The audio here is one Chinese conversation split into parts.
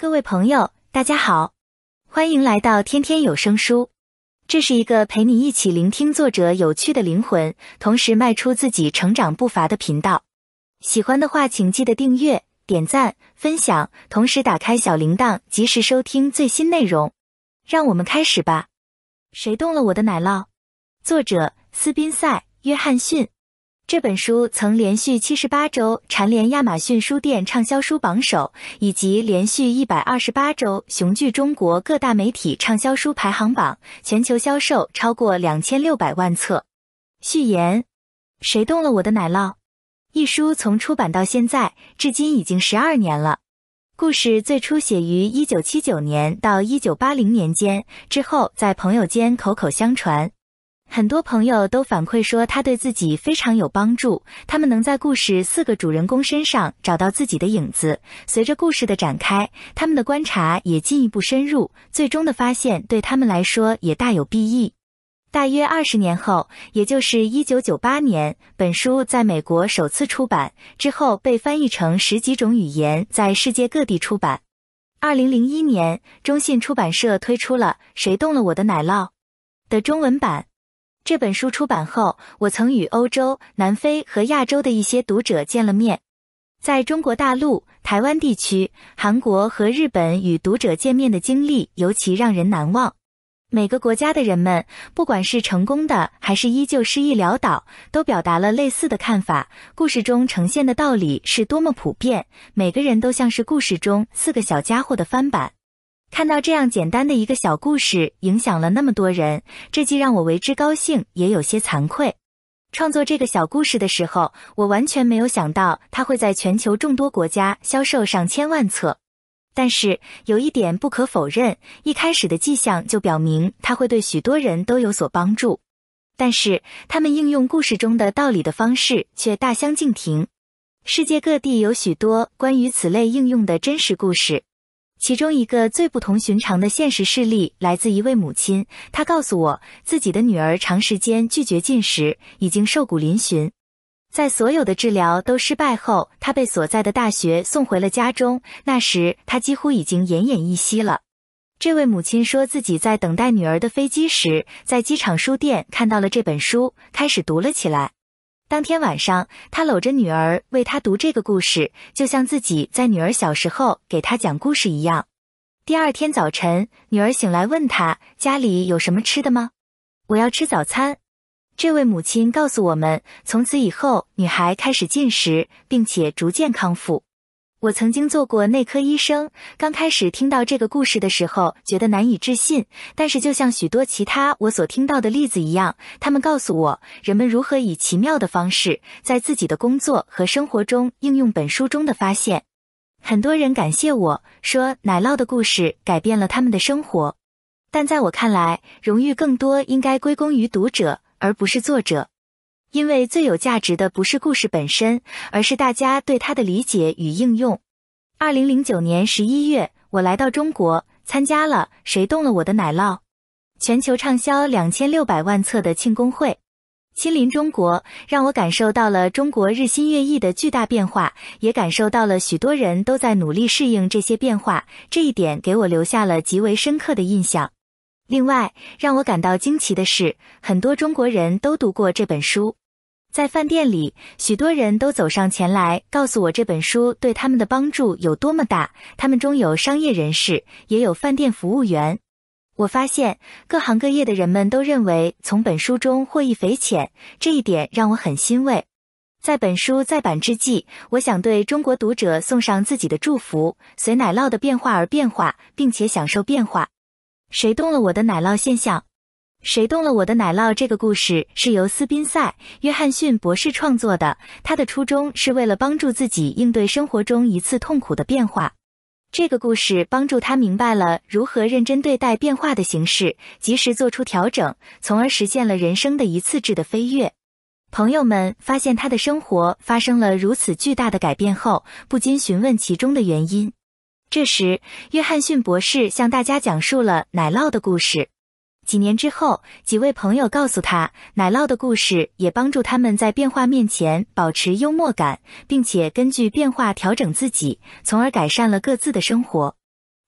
各位朋友，大家好，欢迎来到天天有声书。这是一个陪你一起聆听作者有趣的灵魂，同时迈出自己成长步伐的频道。喜欢的话，请记得订阅、点赞、分享，同时打开小铃铛，及时收听最新内容。让我们开始吧。谁动了我的奶酪？作者：斯宾塞·约翰逊。这本书曾连续七十八周蝉联亚马逊书店畅销书榜首，以及连续一百二十八周雄踞中国各大媒体畅销书排行榜，全球销售超过两千六百万册。序言：谁动了我的奶酪？一书从出版到现在，至今已经十二年了。故事最初写于一九七九年到一九八零年间，之后在朋友间口口相传。很多朋友都反馈说，它对自己非常有帮助。他们能在故事四个主人公身上找到自己的影子。随着故事的展开，他们的观察也进一步深入，最终的发现对他们来说也大有裨益。大约二十年后，也就是一九九八年，本书在美国首次出版之后，被翻译成十几种语言，在世界各地出版。二零零一年，中信出版社推出了《谁动了我的奶酪》的中文版。这本书出版后，我曾与欧洲、南非和亚洲的一些读者见了面。在中国大陆、台湾地区、韩国和日本与读者见面的经历尤其让人难忘。每个国家的人们，不管是成功的还是依旧失意潦倒，都表达了类似的看法。故事中呈现的道理是多么普遍，每个人都像是故事中四个小家伙的翻版。看到这样简单的一个小故事影响了那么多人，这既让我为之高兴，也有些惭愧。创作这个小故事的时候，我完全没有想到它会在全球众多国家销售上千万册。但是有一点不可否认，一开始的迹象就表明它会对许多人都有所帮助。但是他们应用故事中的道理的方式却大相径庭。世界各地有许多关于此类应用的真实故事。其中一个最不同寻常的现实事例来自一位母亲，她告诉我，自己的女儿长时间拒绝进食，已经瘦骨嶙峋。在所有的治疗都失败后，她被所在的大学送回了家中。那时，她几乎已经奄奄一息了。这位母亲说自己在等待女儿的飞机时，在机场书店看到了这本书，开始读了起来。当天晚上，他搂着女儿为她读这个故事，就像自己在女儿小时候给她讲故事一样。第二天早晨，女儿醒来问她：“家里有什么吃的吗？我要吃早餐。”这位母亲告诉我们，从此以后，女孩开始进食，并且逐渐康复。我曾经做过内科医生。刚开始听到这个故事的时候，觉得难以置信。但是，就像许多其他我所听到的例子一样，他们告诉我人们如何以奇妙的方式在自己的工作和生活中应用本书中的发现。很多人感谢我说奶酪的故事改变了他们的生活。但在我看来，荣誉更多应该归功于读者，而不是作者。因为最有价值的不是故事本身，而是大家对它的理解与应用。二零零九年十一月，我来到中国，参加了《谁动了我的奶酪》全球畅销两千六百万册的庆功会，亲临中国，让我感受到了中国日新月异的巨大变化，也感受到了许多人都在努力适应这些变化，这一点给我留下了极为深刻的印象。另外，让我感到惊奇的是，很多中国人都读过这本书。在饭店里，许多人都走上前来告诉我这本书对他们的帮助有多么大。他们中有商业人士，也有饭店服务员。我发现，各行各业的人们都认为从本书中获益匪浅，这一点让我很欣慰。在本书再版之际，我想对中国读者送上自己的祝福：随奶酪的变化而变化，并且享受变化。谁动了我的奶酪？现象，谁动了我的奶酪？这个故事是由斯宾塞·约翰逊博士创作的。他的初衷是为了帮助自己应对生活中一次痛苦的变化。这个故事帮助他明白了如何认真对待变化的形式，及时做出调整，从而实现了人生的一次质的飞跃。朋友们发现他的生活发生了如此巨大的改变后，不禁询问其中的原因。这时，约翰逊博士向大家讲述了奶酪的故事。几年之后，几位朋友告诉他，奶酪的故事也帮助他们在变化面前保持幽默感，并且根据变化调整自己，从而改善了各自的生活。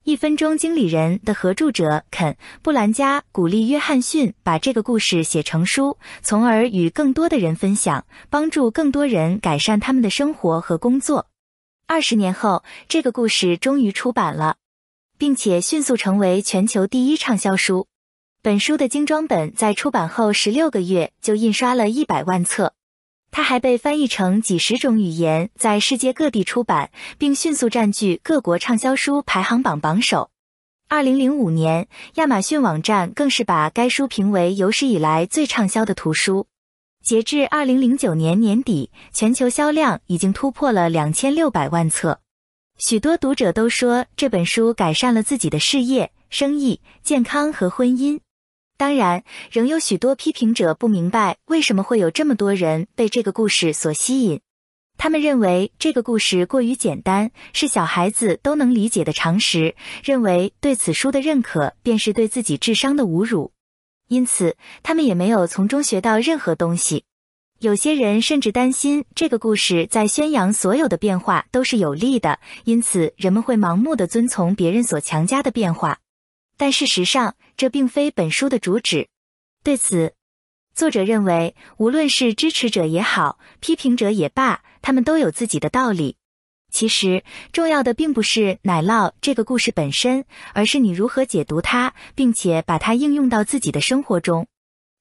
一分钟经理人的合著者肯·布兰加鼓励约翰逊把这个故事写成书，从而与更多的人分享，帮助更多人改善他们的生活和工作。二十年后，这个故事终于出版了，并且迅速成为全球第一畅销书。本书的精装本在出版后十六个月就印刷了一百万册，它还被翻译成几十种语言，在世界各地出版，并迅速占据各国畅销书排行榜榜首。二零零五年，亚马逊网站更是把该书评为有史以来最畅销的图书。截至二零零九年年底，全球销量已经突破了两千六百万册。许多读者都说这本书改善了自己的事业、生意、健康和婚姻。当然，仍有许多批评者不明白为什么会有这么多人被这个故事所吸引。他们认为这个故事过于简单，是小孩子都能理解的常识，认为对此书的认可便是对自己智商的侮辱。因此，他们也没有从中学到任何东西。有些人甚至担心这个故事在宣扬所有的变化都是有利的，因此人们会盲目的遵从别人所强加的变化。但事实上，这并非本书的主旨。对此，作者认为，无论是支持者也好，批评者也罢，他们都有自己的道理。其实重要的并不是奶酪这个故事本身，而是你如何解读它，并且把它应用到自己的生活中。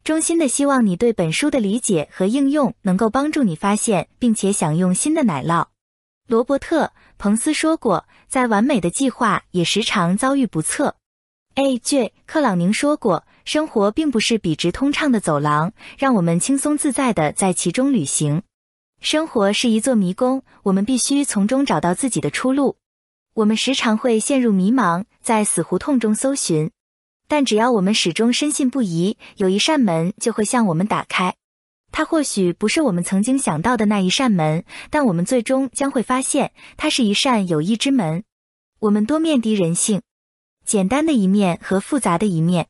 衷心的希望你对本书的理解和应用能够帮助你发现并且享用新的奶酪。罗伯特·彭斯说过：“在完美的计划也时常遭遇不测。”AJ· 克朗宁说过：“生活并不是笔直通畅的走廊，让我们轻松自在的在其中旅行。”生活是一座迷宫，我们必须从中找到自己的出路。我们时常会陷入迷茫，在死胡同中搜寻。但只要我们始终深信不疑，有一扇门就会向我们打开。它或许不是我们曾经想到的那一扇门，但我们最终将会发现，它是一扇有益之门。我们多面的人性，简单的一面和复杂的一面。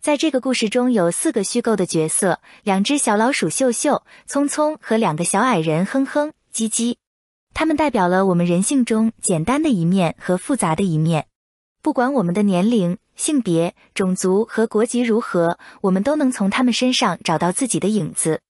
在这个故事中有四个虚构的角色：两只小老鼠秀秀、聪聪和两个小矮人哼哼、叽叽。他们代表了我们人性中简单的一面和复杂的一面。不管我们的年龄、性别、种族和国籍如何，我们都能从他们身上找到自己的影子。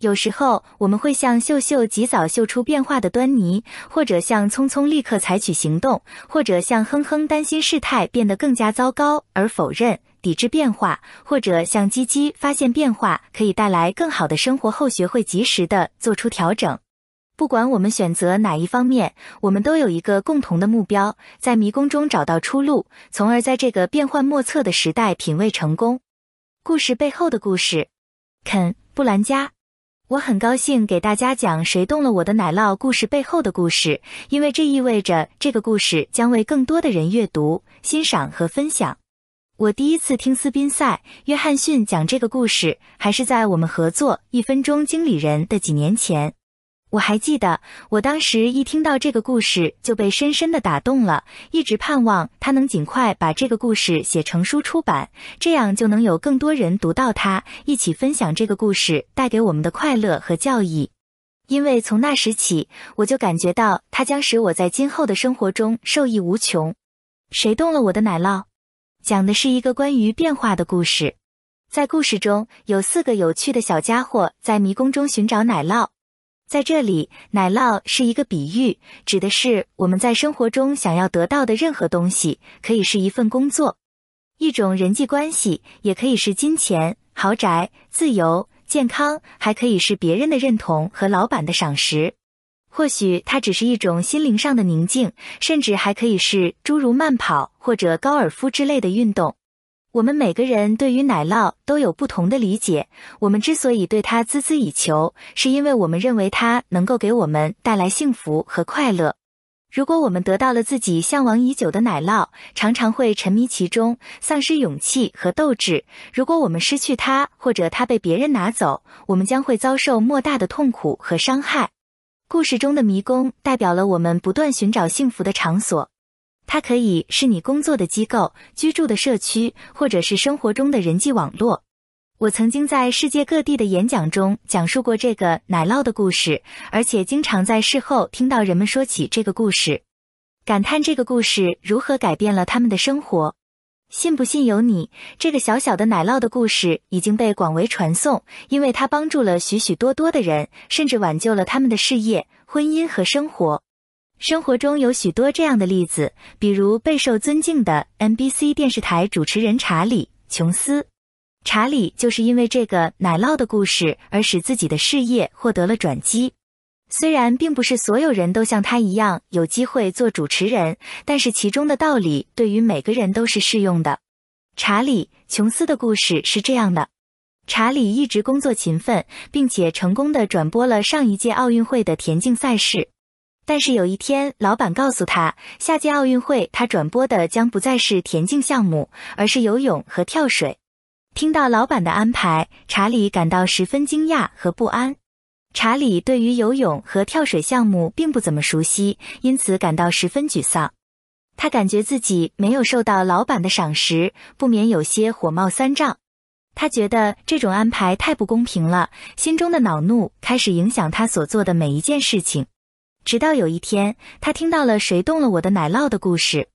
有时候，我们会像秀秀及早嗅出变化的端倪，或者像匆匆立刻采取行动，或者像哼哼担心事态变得更加糟糕而否认。抵制变化，或者向积极发现变化，可以带来更好的生活后，学会及时的做出调整。不管我们选择哪一方面，我们都有一个共同的目标：在迷宫中找到出路，从而在这个变幻莫测的时代品味成功。故事背后的故事，肯布兰加，我很高兴给大家讲《谁动了我的奶酪》故事背后的故事，因为这意味着这个故事将为更多的人阅读、欣赏和分享。我第一次听斯宾塞·约翰逊讲这个故事，还是在我们合作《一分钟经理人》的几年前。我还记得，我当时一听到这个故事就被深深的打动了，一直盼望他能尽快把这个故事写成书出版，这样就能有更多人读到它，一起分享这个故事带给我们的快乐和教益。因为从那时起，我就感觉到它将使我在今后的生活中受益无穷。谁动了我的奶酪？讲的是一个关于变化的故事，在故事中有四个有趣的小家伙在迷宫中寻找奶酪。在这里，奶酪是一个比喻，指的是我们在生活中想要得到的任何东西，可以是一份工作、一种人际关系，也可以是金钱、豪宅、自由、健康，还可以是别人的认同和老板的赏识。或许它只是一种心灵上的宁静，甚至还可以是诸如慢跑或者高尔夫之类的运动。我们每个人对于奶酪都有不同的理解。我们之所以对它孜孜以求，是因为我们认为它能够给我们带来幸福和快乐。如果我们得到了自己向往已久的奶酪，常常会沉迷其中，丧失勇气和斗志。如果我们失去它，或者它被别人拿走，我们将会遭受莫大的痛苦和伤害。故事中的迷宫代表了我们不断寻找幸福的场所，它可以是你工作的机构、居住的社区，或者是生活中的人际网络。我曾经在世界各地的演讲中讲述过这个奶酪的故事，而且经常在事后听到人们说起这个故事，感叹这个故事如何改变了他们的生活。信不信由你。这个小小的奶酪的故事已经被广为传颂，因为它帮助了许许多多的人，甚至挽救了他们的事业、婚姻和生活。生活中有许多这样的例子，比如备受尊敬的 NBC 电视台主持人查理·琼斯。查理就是因为这个奶酪的故事而使自己的事业获得了转机。虽然并不是所有人都像他一样有机会做主持人，但是其中的道理对于每个人都是适用的。查理·琼斯的故事是这样的：查理一直工作勤奋，并且成功的转播了上一届奥运会的田径赛事。但是有一天，老板告诉他，下届奥运会他转播的将不再是田径项目，而是游泳和跳水。听到老板的安排，查理感到十分惊讶和不安。查理对于游泳和跳水项目并不怎么熟悉，因此感到十分沮丧。他感觉自己没有受到老板的赏识，不免有些火冒三丈。他觉得这种安排太不公平了，心中的恼怒开始影响他所做的每一件事情。直到有一天，他听到了“谁动了我的奶酪”的故事。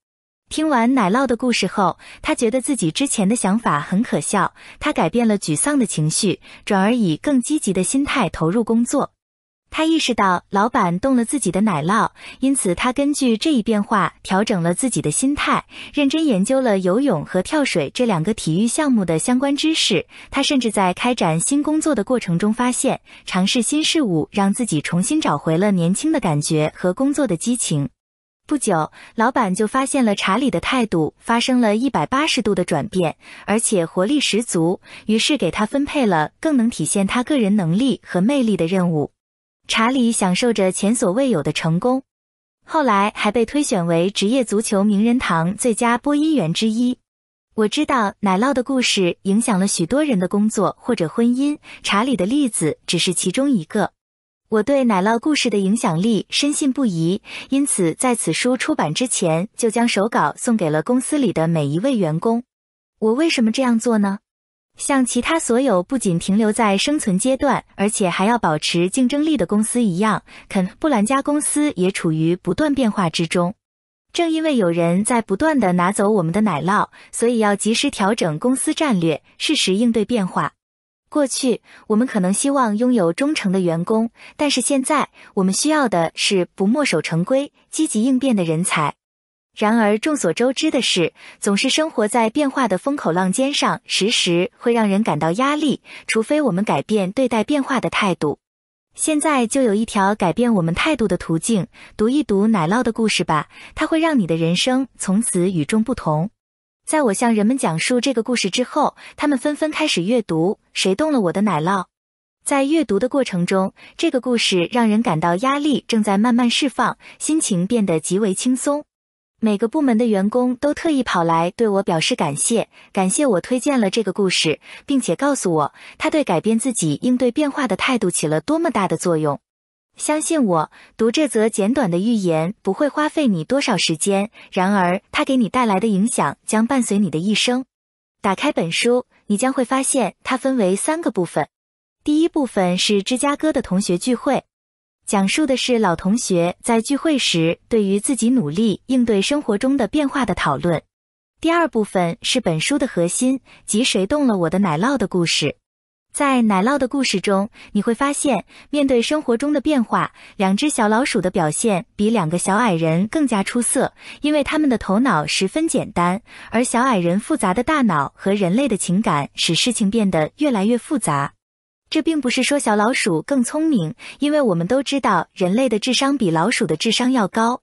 听完奶酪的故事后，他觉得自己之前的想法很可笑。他改变了沮丧的情绪，转而以更积极的心态投入工作。他意识到老板动了自己的奶酪，因此他根据这一变化调整了自己的心态，认真研究了游泳和跳水这两个体育项目的相关知识。他甚至在开展新工作的过程中发现，尝试新事物让自己重新找回了年轻的感觉和工作的激情。不久，老板就发现了查理的态度发生了一百八十度的转变，而且活力十足，于是给他分配了更能体现他个人能力和魅力的任务。查理享受着前所未有的成功，后来还被推选为职业足球名人堂最佳播音员之一。我知道奶酪的故事影响了许多人的工作或者婚姻，查理的例子只是其中一个。我对奶酪故事的影响力深信不疑，因此在此书出版之前，就将手稿送给了公司里的每一位员工。我为什么这样做呢？像其他所有不仅停留在生存阶段，而且还要保持竞争力的公司一样，肯布兰家公司也处于不断变化之中。正因为有人在不断的拿走我们的奶酪，所以要及时调整公司战略，适时应对变化。过去，我们可能希望拥有忠诚的员工，但是现在我们需要的是不墨守成规、积极应变的人才。然而，众所周知的是，总是生活在变化的风口浪尖上，时时会让人感到压力。除非我们改变对待变化的态度。现在就有一条改变我们态度的途径，读一读奶酪的故事吧，它会让你的人生从此与众不同。在我向人们讲述这个故事之后，他们纷纷开始阅读《谁动了我的奶酪》。在阅读的过程中，这个故事让人感到压力正在慢慢释放，心情变得极为轻松。每个部门的员工都特意跑来对我表示感谢，感谢我推荐了这个故事，并且告诉我他对改变自己应对变化的态度起了多么大的作用。相信我，读这则简短的寓言不会花费你多少时间，然而它给你带来的影响将伴随你的一生。打开本书，你将会发现它分为三个部分。第一部分是芝加哥的同学聚会，讲述的是老同学在聚会时对于自己努力应对生活中的变化的讨论。第二部分是本书的核心，即谁动了我的奶酪的故事。在奶酪的故事中，你会发现，面对生活中的变化，两只小老鼠的表现比两个小矮人更加出色，因为他们的头脑十分简单，而小矮人复杂的大脑和人类的情感使事情变得越来越复杂。这并不是说小老鼠更聪明，因为我们都知道人类的智商比老鼠的智商要高。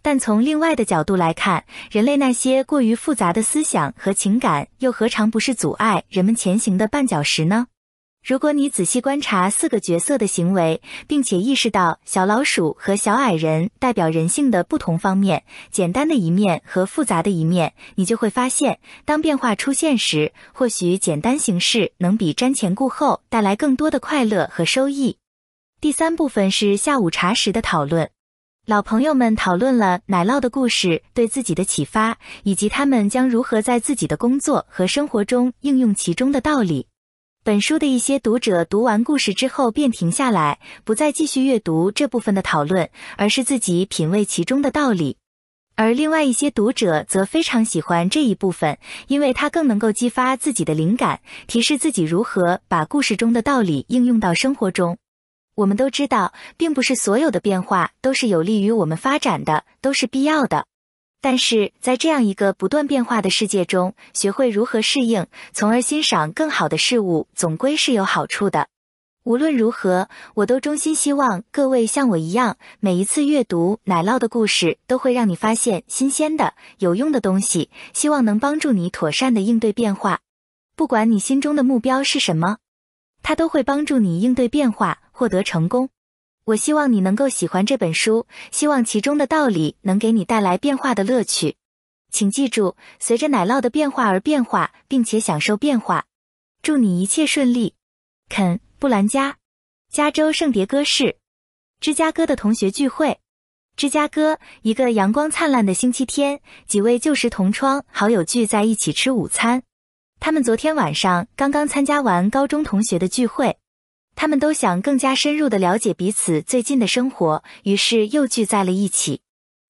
但从另外的角度来看，人类那些过于复杂的思想和情感，又何尝不是阻碍人们前行的绊脚石呢？如果你仔细观察四个角色的行为，并且意识到小老鼠和小矮人代表人性的不同方面——简单的一面和复杂的一面，你就会发现，当变化出现时，或许简单行事能比瞻前顾后带来更多的快乐和收益。第三部分是下午茶时的讨论，老朋友们讨论了奶酪的故事对自己的启发，以及他们将如何在自己的工作和生活中应用其中的道理。本书的一些读者读完故事之后便停下来，不再继续阅读这部分的讨论，而是自己品味其中的道理；而另外一些读者则非常喜欢这一部分，因为它更能够激发自己的灵感，提示自己如何把故事中的道理应用到生活中。我们都知道，并不是所有的变化都是有利于我们发展的，都是必要的。但是在这样一个不断变化的世界中，学会如何适应，从而欣赏更好的事物，总归是有好处的。无论如何，我都衷心希望各位像我一样，每一次阅读《奶酪的故事》都会让你发现新鲜的、有用的东西，希望能帮助你妥善的应对变化。不管你心中的目标是什么，它都会帮助你应对变化，获得成功。我希望你能够喜欢这本书，希望其中的道理能给你带来变化的乐趣。请记住，随着奶酪的变化而变化，并且享受变化。祝你一切顺利，肯·布兰加，加州圣迭戈市，芝加哥的同学聚会，芝加哥，一个阳光灿烂的星期天，几位旧时同窗好友聚在一起吃午餐。他们昨天晚上刚刚参加完高中同学的聚会。他们都想更加深入的了解彼此最近的生活，于是又聚在了一起。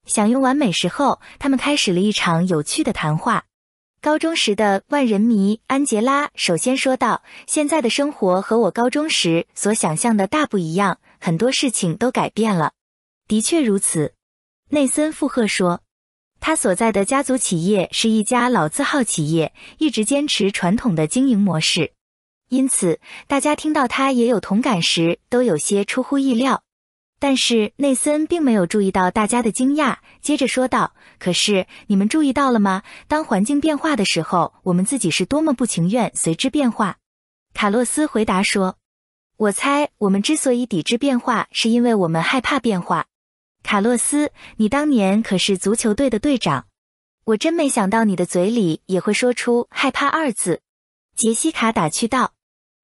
享用完美食后，他们开始了一场有趣的谈话。高中时的万人迷安吉拉首先说道：“现在的生活和我高中时所想象的大不一样，很多事情都改变了。”的确如此，内森附和说：“他所在的家族企业是一家老字号企业，一直坚持传统的经营模式。”因此，大家听到他也有同感时，都有些出乎意料。但是内森并没有注意到大家的惊讶，接着说道：“可是你们注意到了吗？当环境变化的时候，我们自己是多么不情愿随之变化。”卡洛斯回答说：“我猜我们之所以抵制变化，是因为我们害怕变化。”卡洛斯，你当年可是足球队的队长，我真没想到你的嘴里也会说出‘害怕’二字。”杰西卡打趣道。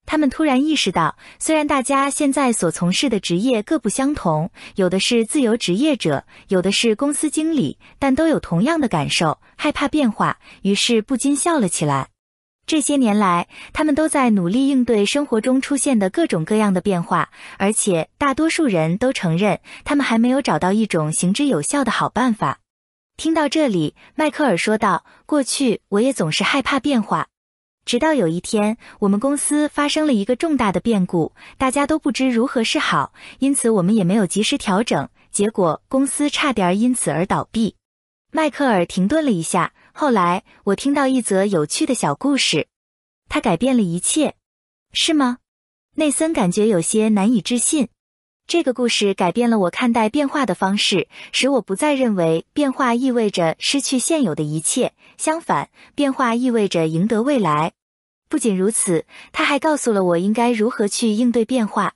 他们突然意识到，虽然大家现在所从事的职业各不相同，有的是自由职业者，有的是公司经理，但都有同样的感受——害怕变化。于是不禁笑了起来。这些年来，他们都在努力应对生活中出现的各种各样的变化，而且大多数人都承认，他们还没有找到一种行之有效的好办法。听到这里，迈克尔说道：“过去我也总是害怕变化。”直到有一天，我们公司发生了一个重大的变故，大家都不知如何是好，因此我们也没有及时调整，结果公司差点因此而倒闭。迈克尔停顿了一下，后来我听到一则有趣的小故事，他改变了一切，是吗？内森感觉有些难以置信。这个故事改变了我看待变化的方式，使我不再认为变化意味着失去现有的一切。相反，变化意味着赢得未来。不仅如此，他还告诉了我应该如何去应对变化。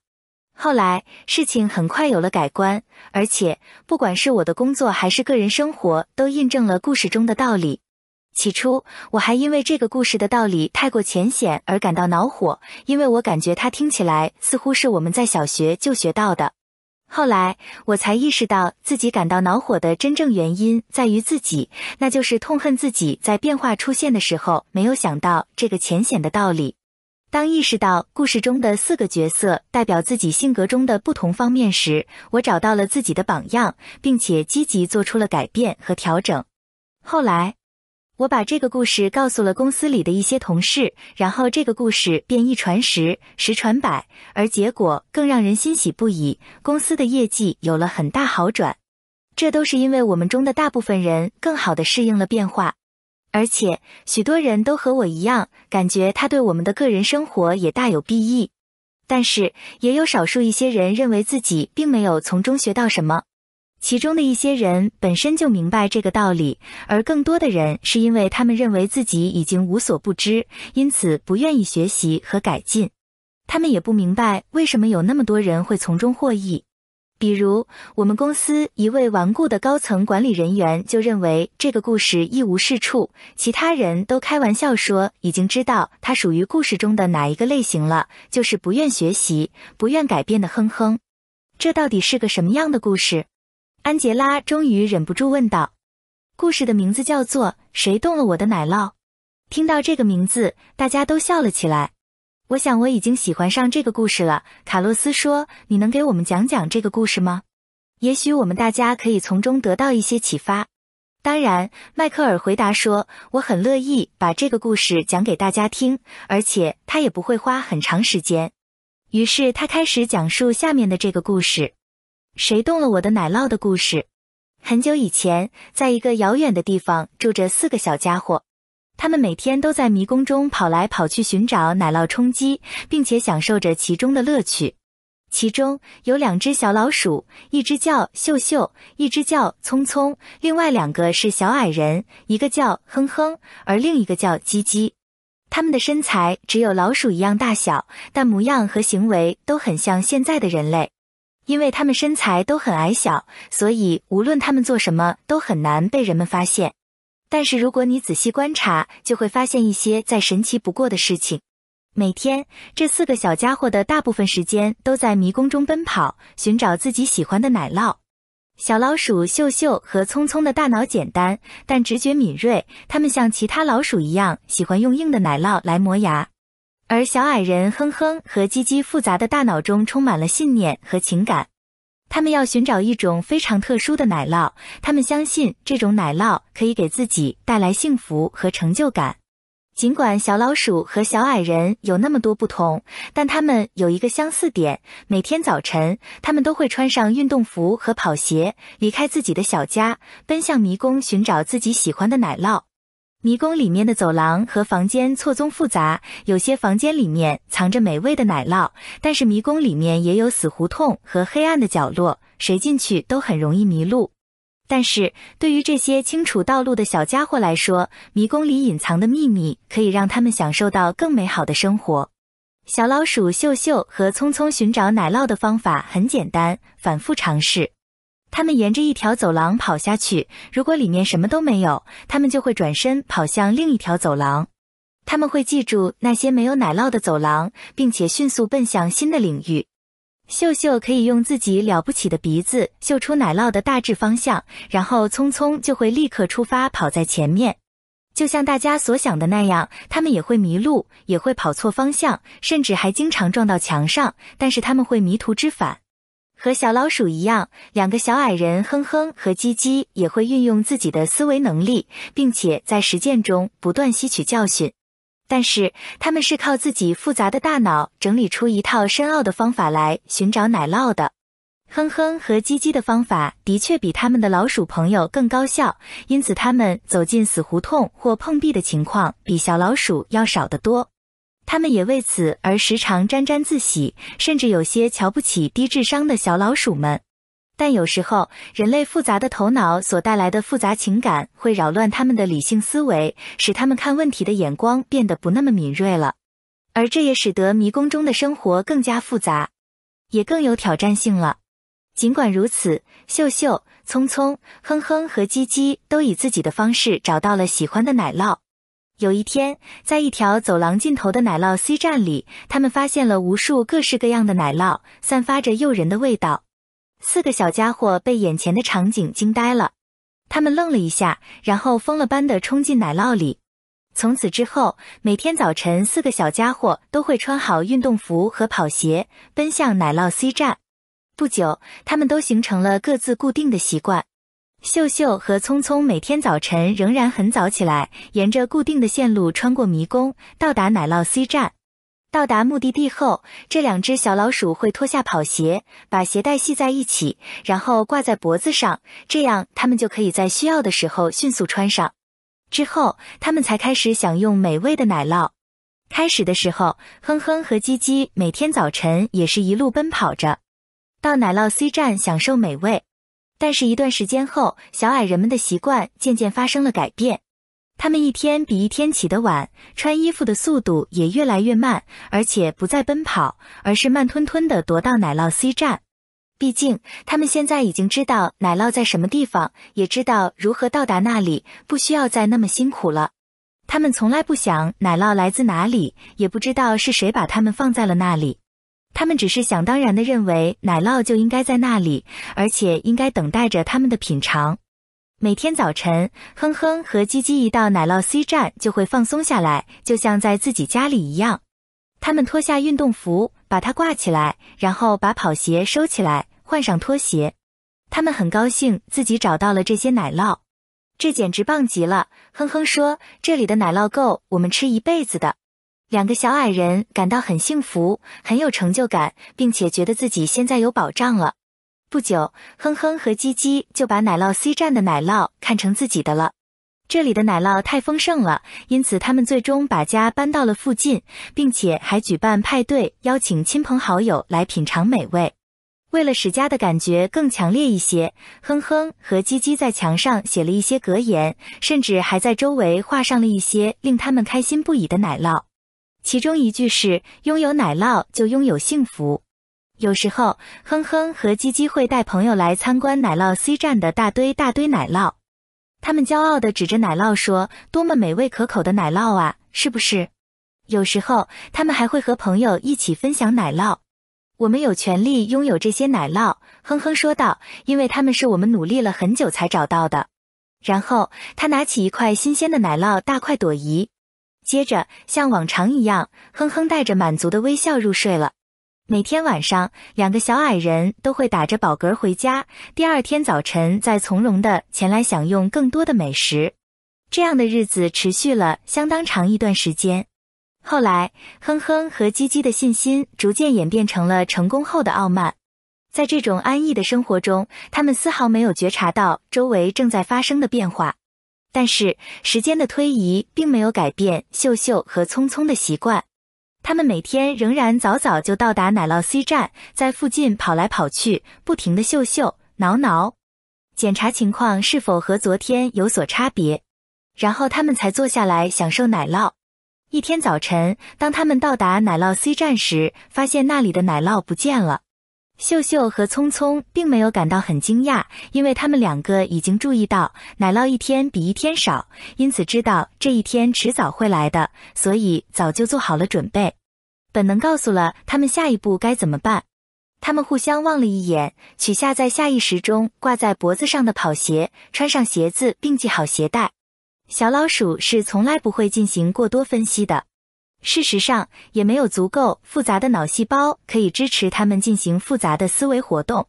后来，事情很快有了改观，而且不管是我的工作还是个人生活，都印证了故事中的道理。起初，我还因为这个故事的道理太过浅显而感到恼火，因为我感觉它听起来似乎是我们在小学就学到的。后来，我才意识到自己感到恼火的真正原因在于自己，那就是痛恨自己在变化出现的时候没有想到这个浅显的道理。当意识到故事中的四个角色代表自己性格中的不同方面时，我找到了自己的榜样，并且积极做出了改变和调整。后来。我把这个故事告诉了公司里的一些同事，然后这个故事便一传十，十传百，而结果更让人欣喜不已，公司的业绩有了很大好转。这都是因为我们中的大部分人更好的适应了变化，而且许多人都和我一样，感觉他对我们的个人生活也大有裨益。但是也有少数一些人认为自己并没有从中学到什么。其中的一些人本身就明白这个道理，而更多的人是因为他们认为自己已经无所不知，因此不愿意学习和改进。他们也不明白为什么有那么多人会从中获益。比如，我们公司一位顽固的高层管理人员就认为这个故事一无是处，其他人都开玩笑说已经知道他属于故事中的哪一个类型了，就是不愿学习、不愿改变的哼哼。这到底是个什么样的故事？安吉拉终于忍不住问道：“故事的名字叫做《谁动了我的奶酪》。”听到这个名字，大家都笑了起来。我想我已经喜欢上这个故事了。卡洛斯说：“你能给我们讲讲这个故事吗？也许我们大家可以从中得到一些启发。”当然，迈克尔回答说：“我很乐意把这个故事讲给大家听，而且他也不会花很长时间。”于是他开始讲述下面的这个故事。谁动了我的奶酪的故事。很久以前，在一个遥远的地方，住着四个小家伙。他们每天都在迷宫中跑来跑去，寻找奶酪充饥，并且享受着其中的乐趣。其中有两只小老鼠，一只叫秀秀，一只叫聪聪，另外两个是小矮人，一个叫哼哼，而另一个叫叽叽。他们的身材只有老鼠一样大小，但模样和行为都很像现在的人类。因为他们身材都很矮小，所以无论他们做什么都很难被人们发现。但是如果你仔细观察，就会发现一些再神奇不过的事情。每天，这四个小家伙的大部分时间都在迷宫中奔跑，寻找自己喜欢的奶酪。小老鼠秀秀和聪聪的大脑简单，但直觉敏锐。它们像其他老鼠一样，喜欢用硬的奶酪来磨牙。而小矮人哼哼和叽叽复杂的大脑中充满了信念和情感，他们要寻找一种非常特殊的奶酪，他们相信这种奶酪可以给自己带来幸福和成就感。尽管小老鼠和小矮人有那么多不同，但他们有一个相似点：每天早晨，他们都会穿上运动服和跑鞋，离开自己的小家，奔向迷宫寻找自己喜欢的奶酪。迷宫里面的走廊和房间错综复杂，有些房间里面藏着美味的奶酪，但是迷宫里面也有死胡同和黑暗的角落，谁进去都很容易迷路。但是对于这些清楚道路的小家伙来说，迷宫里隐藏的秘密可以让他们享受到更美好的生活。小老鼠秀秀和聪聪寻找奶酪的方法很简单，反复尝试。他们沿着一条走廊跑下去，如果里面什么都没有，他们就会转身跑向另一条走廊。他们会记住那些没有奶酪的走廊，并且迅速奔向新的领域。秀秀可以用自己了不起的鼻子嗅出奶酪的大致方向，然后匆匆就会立刻出发，跑在前面。就像大家所想的那样，他们也会迷路，也会跑错方向，甚至还经常撞到墙上。但是他们会迷途知返。和小老鼠一样，两个小矮人哼哼和叽叽也会运用自己的思维能力，并且在实践中不断吸取教训。但是，他们是靠自己复杂的大脑整理出一套深奥的方法来寻找奶酪的。哼哼和叽叽的方法的确比他们的老鼠朋友更高效，因此他们走进死胡同或碰壁的情况比小老鼠要少得多。他们也为此而时常沾沾自喜，甚至有些瞧不起低智商的小老鼠们。但有时候，人类复杂的头脑所带来的复杂情感会扰乱他们的理性思维，使他们看问题的眼光变得不那么敏锐了。而这也使得迷宫中的生活更加复杂，也更有挑战性了。尽管如此，秀秀、聪聪、哼哼和鸡鸡都以自己的方式找到了喜欢的奶酪。有一天，在一条走廊尽头的奶酪 C 站里，他们发现了无数各式各样的奶酪，散发着诱人的味道。四个小家伙被眼前的场景惊呆了，他们愣了一下，然后疯了般的冲进奶酪里。从此之后，每天早晨，四个小家伙都会穿好运动服和跑鞋，奔向奶酪 C 站。不久，他们都形成了各自固定的习惯。秀秀和聪聪每天早晨仍然很早起来，沿着固定的线路穿过迷宫，到达奶酪 C 站。到达目的地后，这两只小老鼠会脱下跑鞋，把鞋带系在一起，然后挂在脖子上，这样它们就可以在需要的时候迅速穿上。之后，它们才开始享用美味的奶酪。开始的时候，哼哼和叽叽每天早晨也是一路奔跑着，到奶酪 C 站享受美味。但是，一段时间后，小矮人们的习惯渐渐发生了改变。他们一天比一天起得晚，穿衣服的速度也越来越慢，而且不再奔跑，而是慢吞吞地踱到奶酪 C 站。毕竟，他们现在已经知道奶酪在什么地方，也知道如何到达那里，不需要再那么辛苦了。他们从来不想奶酪来自哪里，也不知道是谁把他们放在了那里。他们只是想当然地认为，奶酪就应该在那里，而且应该等待着他们的品尝。每天早晨，哼哼和叽叽一到奶酪 C 站，就会放松下来，就像在自己家里一样。他们脱下运动服，把它挂起来，然后把跑鞋收起来，换上拖鞋。他们很高兴自己找到了这些奶酪，这简直棒极了。哼哼说：“这里的奶酪够我们吃一辈子的。”两个小矮人感到很幸福，很有成就感，并且觉得自己现在有保障了。不久，哼哼和叽叽就把奶酪 C 站的奶酪看成自己的了。这里的奶酪太丰盛了，因此他们最终把家搬到了附近，并且还举办派对，邀请亲朋好友来品尝美味。为了使家的感觉更强烈一些，哼哼和叽叽在墙上写了一些格言，甚至还在周围画上了一些令他们开心不已的奶酪。其中一句是“拥有奶酪就拥有幸福”。有时候，哼哼和鸡鸡会带朋友来参观奶酪 C 站的大堆大堆奶酪，他们骄傲地指着奶酪说：“多么美味可口的奶酪啊，是不是？”有时候，他们还会和朋友一起分享奶酪。“我们有权利拥有这些奶酪。”哼哼说道，因为他们是我们努力了很久才找到的。然后，他拿起一块新鲜的奶酪，大快朵颐。接着，像往常一样，哼哼带着满足的微笑入睡了。每天晚上，两个小矮人都会打着饱嗝回家，第二天早晨再从容的前来享用更多的美食。这样的日子持续了相当长一段时间。后来，哼哼和叽叽的信心逐渐演变成了成功后的傲慢。在这种安逸的生活中，他们丝毫没有觉察到周围正在发生的变化。但是时间的推移并没有改变秀秀和聪聪的习惯，他们每天仍然早早就到达奶酪 C 站，在附近跑来跑去，不停的嗅嗅、挠挠，检查情况是否和昨天有所差别，然后他们才坐下来享受奶酪。一天早晨，当他们到达奶酪 C 站时，发现那里的奶酪不见了。秀秀和聪聪并没有感到很惊讶，因为他们两个已经注意到奶酪一天比一天少，因此知道这一天迟早会来的，所以早就做好了准备。本能告诉了他们下一步该怎么办。他们互相望了一眼，取下在下意识中挂在脖子上的跑鞋，穿上鞋子并系好鞋带。小老鼠是从来不会进行过多分析的。事实上，也没有足够复杂的脑细胞可以支持他们进行复杂的思维活动。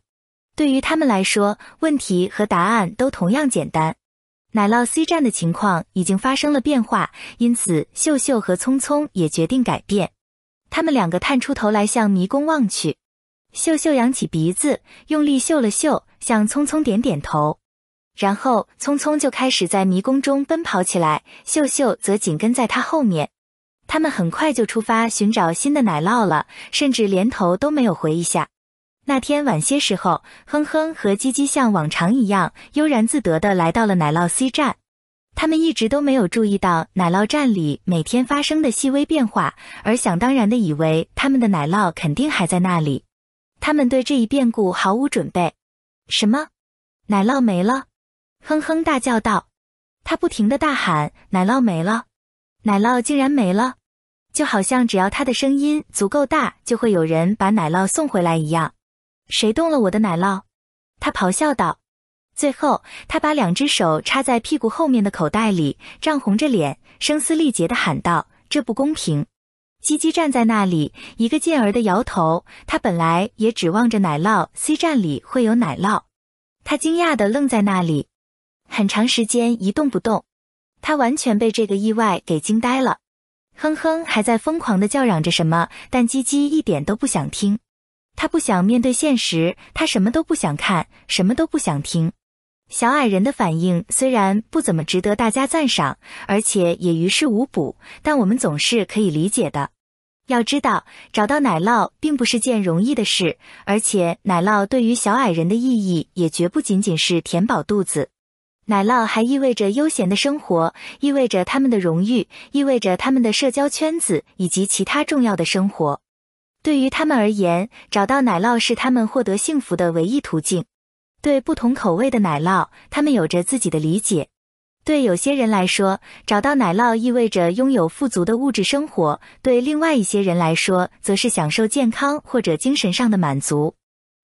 对于他们来说，问题和答案都同样简单。奶酪 C 站的情况已经发生了变化，因此秀秀和聪聪也决定改变。他们两个探出头来向迷宫望去。秀秀扬起鼻子，用力嗅了嗅，向聪聪点点头。然后，聪聪就开始在迷宫中奔跑起来，秀秀则紧跟在他后面。他们很快就出发寻找新的奶酪了，甚至连头都没有回一下。那天晚些时候，哼哼和叽叽像往常一样悠然自得地来到了奶酪 C 站。他们一直都没有注意到奶酪站里每天发生的细微变化，而想当然地以为他们的奶酪肯定还在那里。他们对这一变故毫无准备。什么？奶酪没了！哼哼大叫道，他不停的大喊：“奶酪没了！奶酪竟然没了！”就好像只要他的声音足够大，就会有人把奶酪送回来一样。谁动了我的奶酪？他咆哮道。最后，他把两只手插在屁股后面的口袋里，涨红着脸，声嘶力竭的喊道：“这不公平！”鸡鸡站在那里，一个劲儿的摇头。他本来也指望着奶酪 C 站里会有奶酪。他惊讶的愣在那里，很长时间一动不动。他完全被这个意外给惊呆了。哼哼，还在疯狂地叫嚷着什么，但鸡鸡一点都不想听。他不想面对现实，他什么都不想看，什么都不想听。小矮人的反应虽然不怎么值得大家赞赏，而且也于事无补，但我们总是可以理解的。要知道，找到奶酪并不是件容易的事，而且奶酪对于小矮人的意义也绝不仅仅是填饱肚子。奶酪还意味着悠闲的生活，意味着他们的荣誉，意味着他们的社交圈子以及其他重要的生活。对于他们而言，找到奶酪是他们获得幸福的唯一途径。对不同口味的奶酪，他们有着自己的理解。对有些人来说，找到奶酪意味着拥有富足的物质生活；对另外一些人来说，则是享受健康或者精神上的满足。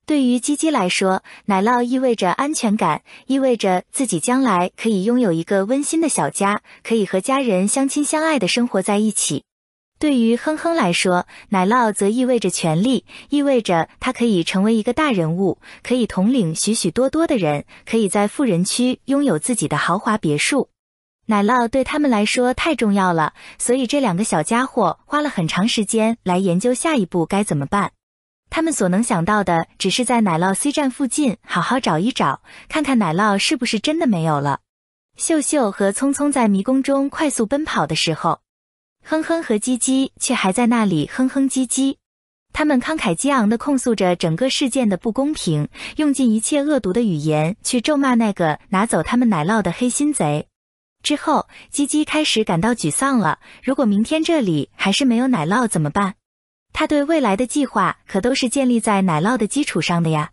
对于鸡鸡来说，奶酪意味着安全感，意味着自己将来可以拥有一个温馨的小家，可以和家人相亲相爱的生活在一起。对于哼哼来说，奶酪则意味着权力，意味着他可以成为一个大人物，可以统领许许多多的人，可以在富人区拥有自己的豪华别墅。奶酪对他们来说太重要了，所以这两个小家伙花了很长时间来研究下一步该怎么办。他们所能想到的，只是在奶酪 C 站附近好好找一找，看看奶酪是不是真的没有了。秀秀和聪聪在迷宫中快速奔跑的时候，哼哼和叽叽却还在那里哼哼唧唧。他们慷慨激昂地控诉着整个事件的不公平，用尽一切恶毒的语言去咒骂那个拿走他们奶酪的黑心贼。之后，叽叽开始感到沮丧了。如果明天这里还是没有奶酪，怎么办？他对未来的计划可都是建立在奶酪的基础上的呀。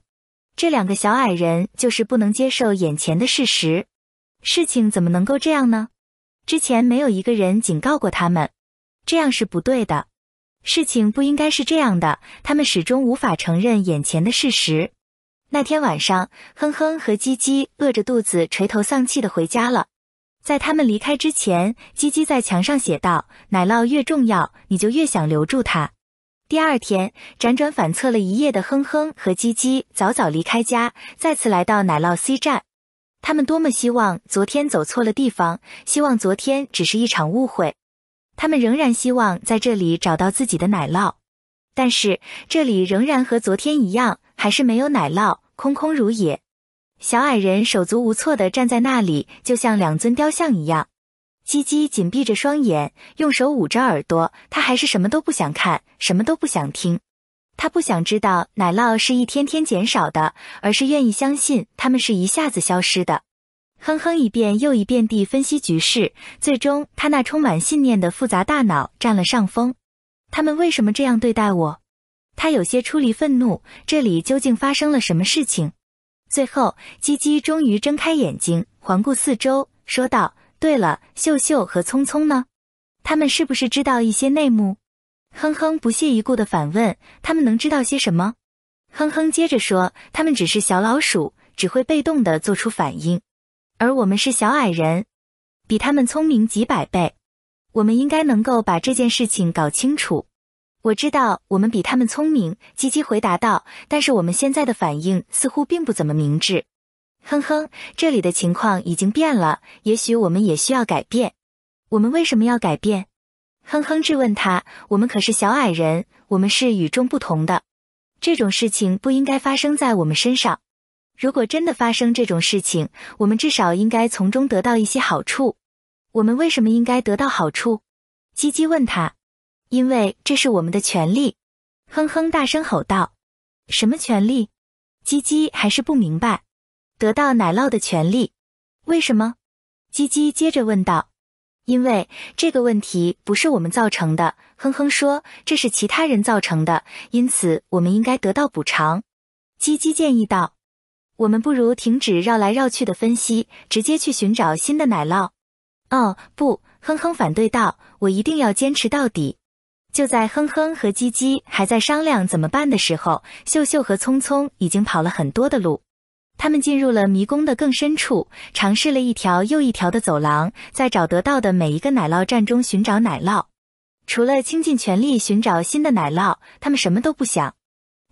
这两个小矮人就是不能接受眼前的事实，事情怎么能够这样呢？之前没有一个人警告过他们，这样是不对的。事情不应该是这样的。他们始终无法承认眼前的事实。那天晚上，哼哼和叽叽饿着肚子、垂头丧气的回家了。在他们离开之前，叽叽在墙上写道：“奶酪越重要，你就越想留住它。”第二天，辗转反侧了一夜的哼哼和叽叽早早离开家，再次来到奶酪 C 站。他们多么希望昨天走错了地方，希望昨天只是一场误会。他们仍然希望在这里找到自己的奶酪，但是这里仍然和昨天一样，还是没有奶酪，空空如也。小矮人手足无措地站在那里，就像两尊雕像一样。鸡鸡紧闭着双眼，用手捂着耳朵。他还是什么都不想看，什么都不想听。他不想知道奶酪是一天天减少的，而是愿意相信它们是一下子消失的。哼哼，一遍又一遍地分析局势，最终他那充满信念的复杂大脑占了上风。他们为什么这样对待我？他有些出离愤怒。这里究竟发生了什么事情？最后，鸡鸡终于睁开眼睛，环顾四周，说道。对了，秀秀和聪聪呢？他们是不是知道一些内幕？哼哼不屑一顾的反问。他们能知道些什么？哼哼接着说，他们只是小老鼠，只会被动的做出反应，而我们是小矮人，比他们聪明几百倍。我们应该能够把这件事情搞清楚。我知道我们比他们聪明，吉吉回答道。但是我们现在的反应似乎并不怎么明智。哼哼，这里的情况已经变了，也许我们也需要改变。我们为什么要改变？哼哼质问他。我们可是小矮人，我们是与众不同的。这种事情不应该发生在我们身上。如果真的发生这种事情，我们至少应该从中得到一些好处。我们为什么应该得到好处？叽叽问他。因为这是我们的权利。哼哼大声吼道。什么权利？叽叽还是不明白。得到奶酪的权利，为什么？鸡鸡接着问道。因为这个问题不是我们造成的，哼哼说，这是其他人造成的，因此我们应该得到补偿。鸡鸡建议道。我们不如停止绕来绕去的分析，直接去寻找新的奶酪。哦，不，哼哼反对道，我一定要坚持到底。就在哼哼和鸡鸡还在商量怎么办的时候，秀秀和聪聪已经跑了很多的路。他们进入了迷宫的更深处，尝试了一条又一条的走廊，在找得到的每一个奶酪站中寻找奶酪。除了倾尽全力寻找新的奶酪，他们什么都不想。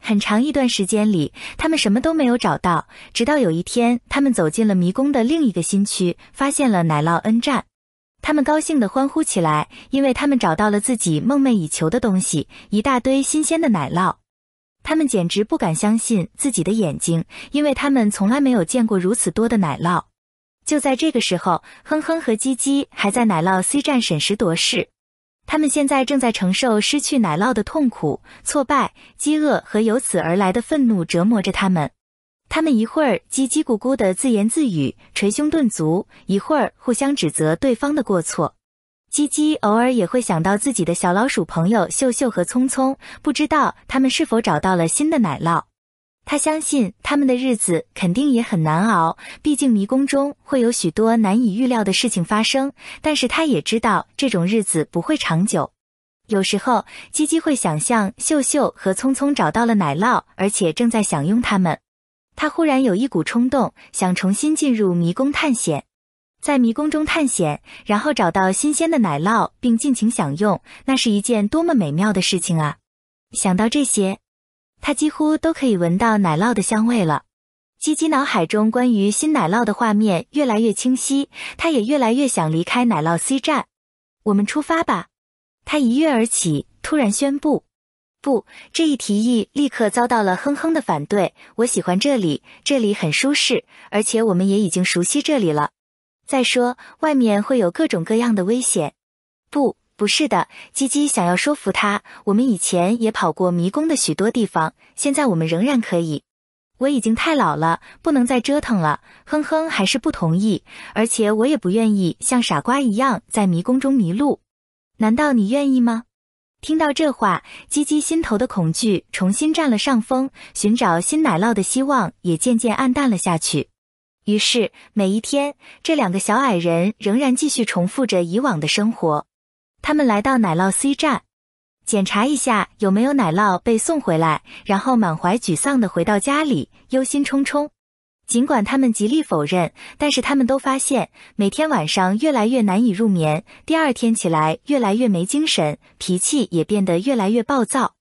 很长一段时间里，他们什么都没有找到，直到有一天，他们走进了迷宫的另一个新区，发现了奶酪 N 站。他们高兴地欢呼起来，因为他们找到了自己梦寐以求的东西——一大堆新鲜的奶酪。他们简直不敢相信自己的眼睛，因为他们从来没有见过如此多的奶酪。就在这个时候，哼哼和叽叽还在奶酪 C 站审时度势。他们现在正在承受失去奶酪的痛苦、挫败、饥饿和由此而来的愤怒折磨着他们。他们一会儿叽叽咕咕地自言自语、捶胸顿足，一会儿互相指责对方的过错。鸡鸡偶尔也会想到自己的小老鼠朋友秀秀和聪聪，不知道他们是否找到了新的奶酪。他相信他们的日子肯定也很难熬，毕竟迷宫中会有许多难以预料的事情发生。但是他也知道这种日子不会长久。有时候鸡鸡会想象秀秀和聪聪找到了奶酪，而且正在享用它们。他忽然有一股冲动，想重新进入迷宫探险。在迷宫中探险，然后找到新鲜的奶酪并尽情享用，那是一件多么美妙的事情啊！想到这些，他几乎都可以闻到奶酪的香味了。基基脑海中关于新奶酪的画面越来越清晰，他也越来越想离开奶酪 C 站。我们出发吧！他一跃而起，突然宣布：“不！”这一提议立刻遭到了哼哼的反对。我喜欢这里，这里很舒适，而且我们也已经熟悉这里了。再说，外面会有各种各样的危险。不，不是的。鸡鸡想要说服他，我们以前也跑过迷宫的许多地方，现在我们仍然可以。我已经太老了，不能再折腾了。哼哼，还是不同意。而且我也不愿意像傻瓜一样在迷宫中迷路。难道你愿意吗？听到这话，鸡鸡心头的恐惧重新占了上风，寻找新奶酪的希望也渐渐暗淡了下去。于是，每一天，这两个小矮人仍然继续重复着以往的生活。他们来到奶酪 C 站，检查一下有没有奶酪被送回来，然后满怀沮丧地回到家里，忧心忡忡。尽管他们极力否认，但是他们都发现，每天晚上越来越难以入眠，第二天起来越来越没精神，脾气也变得越来越暴躁。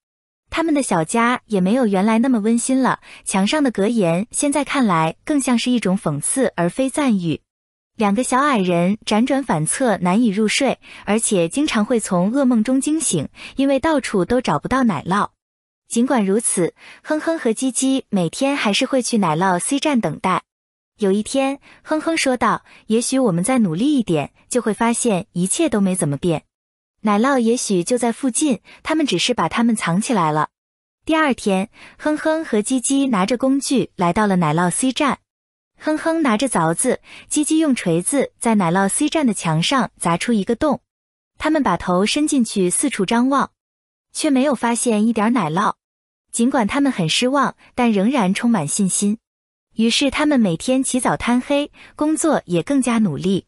他们的小家也没有原来那么温馨了。墙上的格言现在看来更像是一种讽刺，而非赞誉。两个小矮人辗转反侧，难以入睡，而且经常会从噩梦中惊醒，因为到处都找不到奶酪。尽管如此，哼哼和叽叽每天还是会去奶酪 C 站等待。有一天，哼哼说道：“也许我们再努力一点，就会发现一切都没怎么变。”奶酪也许就在附近，他们只是把它们藏起来了。第二天，哼哼和叽叽拿着工具来到了奶酪 C 站。哼哼拿着凿子，叽叽用锤子在奶酪 C 站的墙上砸出一个洞。他们把头伸进去，四处张望，却没有发现一点奶酪。尽管他们很失望，但仍然充满信心。于是他们每天起早贪黑，工作也更加努力。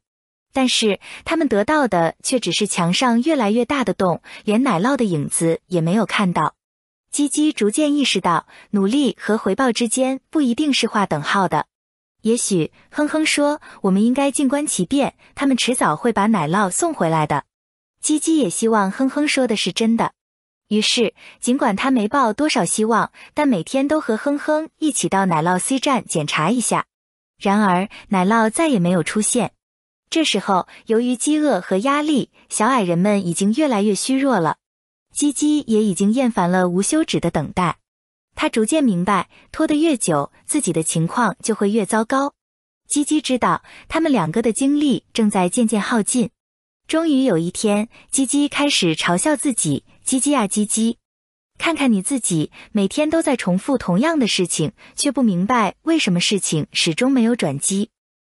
但是他们得到的却只是墙上越来越大的洞，连奶酪的影子也没有看到。基基逐渐意识到，努力和回报之间不一定是画等号的。也许哼哼说：“我们应该静观其变，他们迟早会把奶酪送回来的。”基基也希望哼哼说的是真的。于是，尽管他没抱多少希望，但每天都和哼哼一起到奶酪 C 站检查一下。然而，奶酪再也没有出现。这时候，由于饥饿和压力，小矮人们已经越来越虚弱了。鸡鸡也已经厌烦了无休止的等待，他逐渐明白，拖得越久，自己的情况就会越糟糕。鸡鸡知道，他们两个的精力正在渐渐耗尽。终于有一天，鸡鸡开始嘲笑自己：“鸡鸡呀，鸡鸡，看看你自己，每天都在重复同样的事情，却不明白为什么事情始终没有转机。”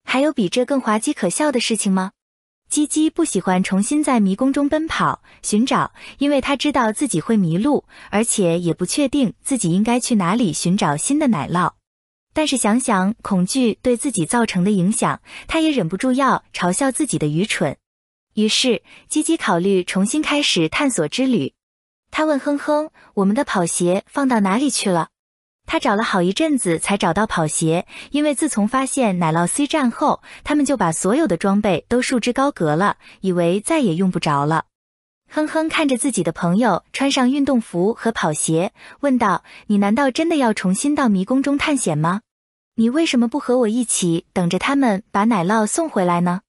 还有比这更滑稽可笑的事情吗？鸡鸡不喜欢重新在迷宫中奔跑寻找，因为他知道自己会迷路，而且也不确定自己应该去哪里寻找新的奶酪。但是想想恐惧对自己造成的影响，他也忍不住要嘲笑自己的愚蠢。于是，鸡鸡考虑重新开始探索之旅。他问哼哼：“我们的跑鞋放到哪里去了？”他找了好一阵子才找到跑鞋，因为自从发现奶酪 C 站后，他们就把所有的装备都束之高阁了，以为再也用不着了。哼哼看着自己的朋友穿上运动服和跑鞋，问道：“你难道真的要重新到迷宫中探险吗？你为什么不和我一起等着他们把奶酪送回来呢？”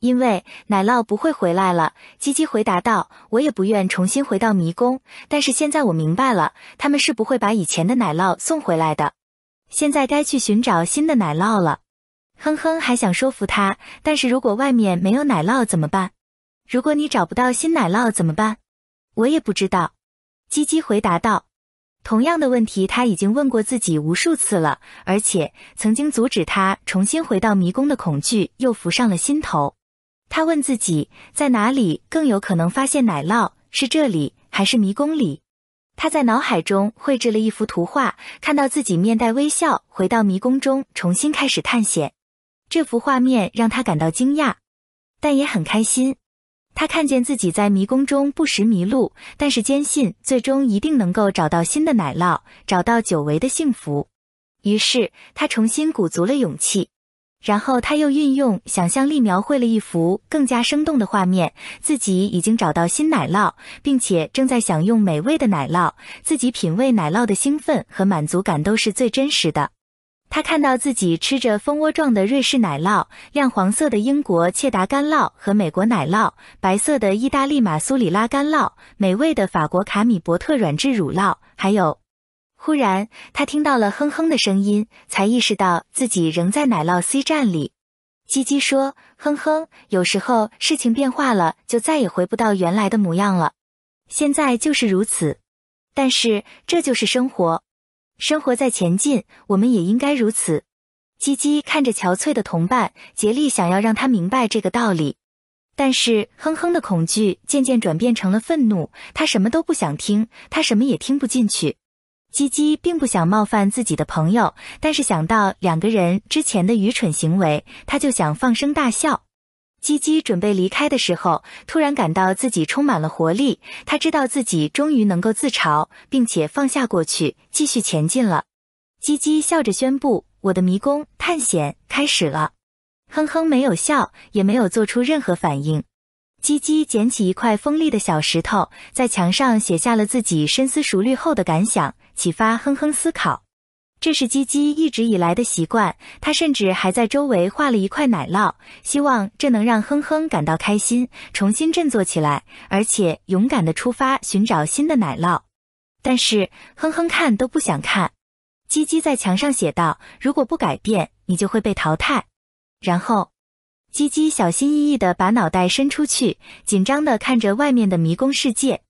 因为奶酪不会回来了，鸡鸡回答道：“我也不愿重新回到迷宫，但是现在我明白了，他们是不会把以前的奶酪送回来的。现在该去寻找新的奶酪了。”哼哼还想说服他，但是如果外面没有奶酪怎么办？如果你找不到新奶酪怎么办？我也不知道，鸡鸡回答道。同样的问题他已经问过自己无数次了，而且曾经阻止他重新回到迷宫的恐惧又浮上了心头。他问自己，在哪里更有可能发现奶酪？是这里，还是迷宫里？他在脑海中绘制了一幅图画，看到自己面带微笑回到迷宫中，重新开始探险。这幅画面让他感到惊讶，但也很开心。他看见自己在迷宫中不时迷路，但是坚信最终一定能够找到新的奶酪，找到久违的幸福。于是，他重新鼓足了勇气。然后他又运用想象力描绘了一幅更加生动的画面：自己已经找到新奶酪，并且正在享用美味的奶酪。自己品味奶酪的兴奋和满足感都是最真实的。他看到自己吃着蜂窝状的瑞士奶酪、亮黄色的英国切达干酪和美国奶酪、白色的意大利马苏里拉干酪、美味的法国卡米伯特软质乳酪，还有。突然，他听到了哼哼的声音，才意识到自己仍在奶酪 C 站里。叽叽说：“哼哼，有时候事情变化了，就再也回不到原来的模样了。现在就是如此，但是这就是生活，生活在前进，我们也应该如此。”叽叽看着憔悴的同伴，竭力想要让他明白这个道理。但是哼哼的恐惧渐渐转变成了愤怒，他什么都不想听，他什么也听不进去。鸡鸡并不想冒犯自己的朋友，但是想到两个人之前的愚蠢行为，他就想放声大笑。鸡鸡准备离开的时候，突然感到自己充满了活力。他知道自己终于能够自嘲，并且放下过去，继续前进了。鸡鸡笑着宣布：“我的迷宫探险开始了。”哼哼没有笑，也没有做出任何反应。鸡鸡捡起一块锋利的小石头，在墙上写下了自己深思熟虑后的感想。启发哼哼思考，这是鸡鸡一直以来的习惯。他甚至还在周围画了一块奶酪，希望这能让哼哼感到开心，重新振作起来，而且勇敢地出发寻找新的奶酪。但是哼哼看都不想看。鸡鸡在墙上写道：“如果不改变，你就会被淘汰。”然后，鸡鸡小心翼翼地把脑袋伸出去，紧张地看着外面的迷宫世界。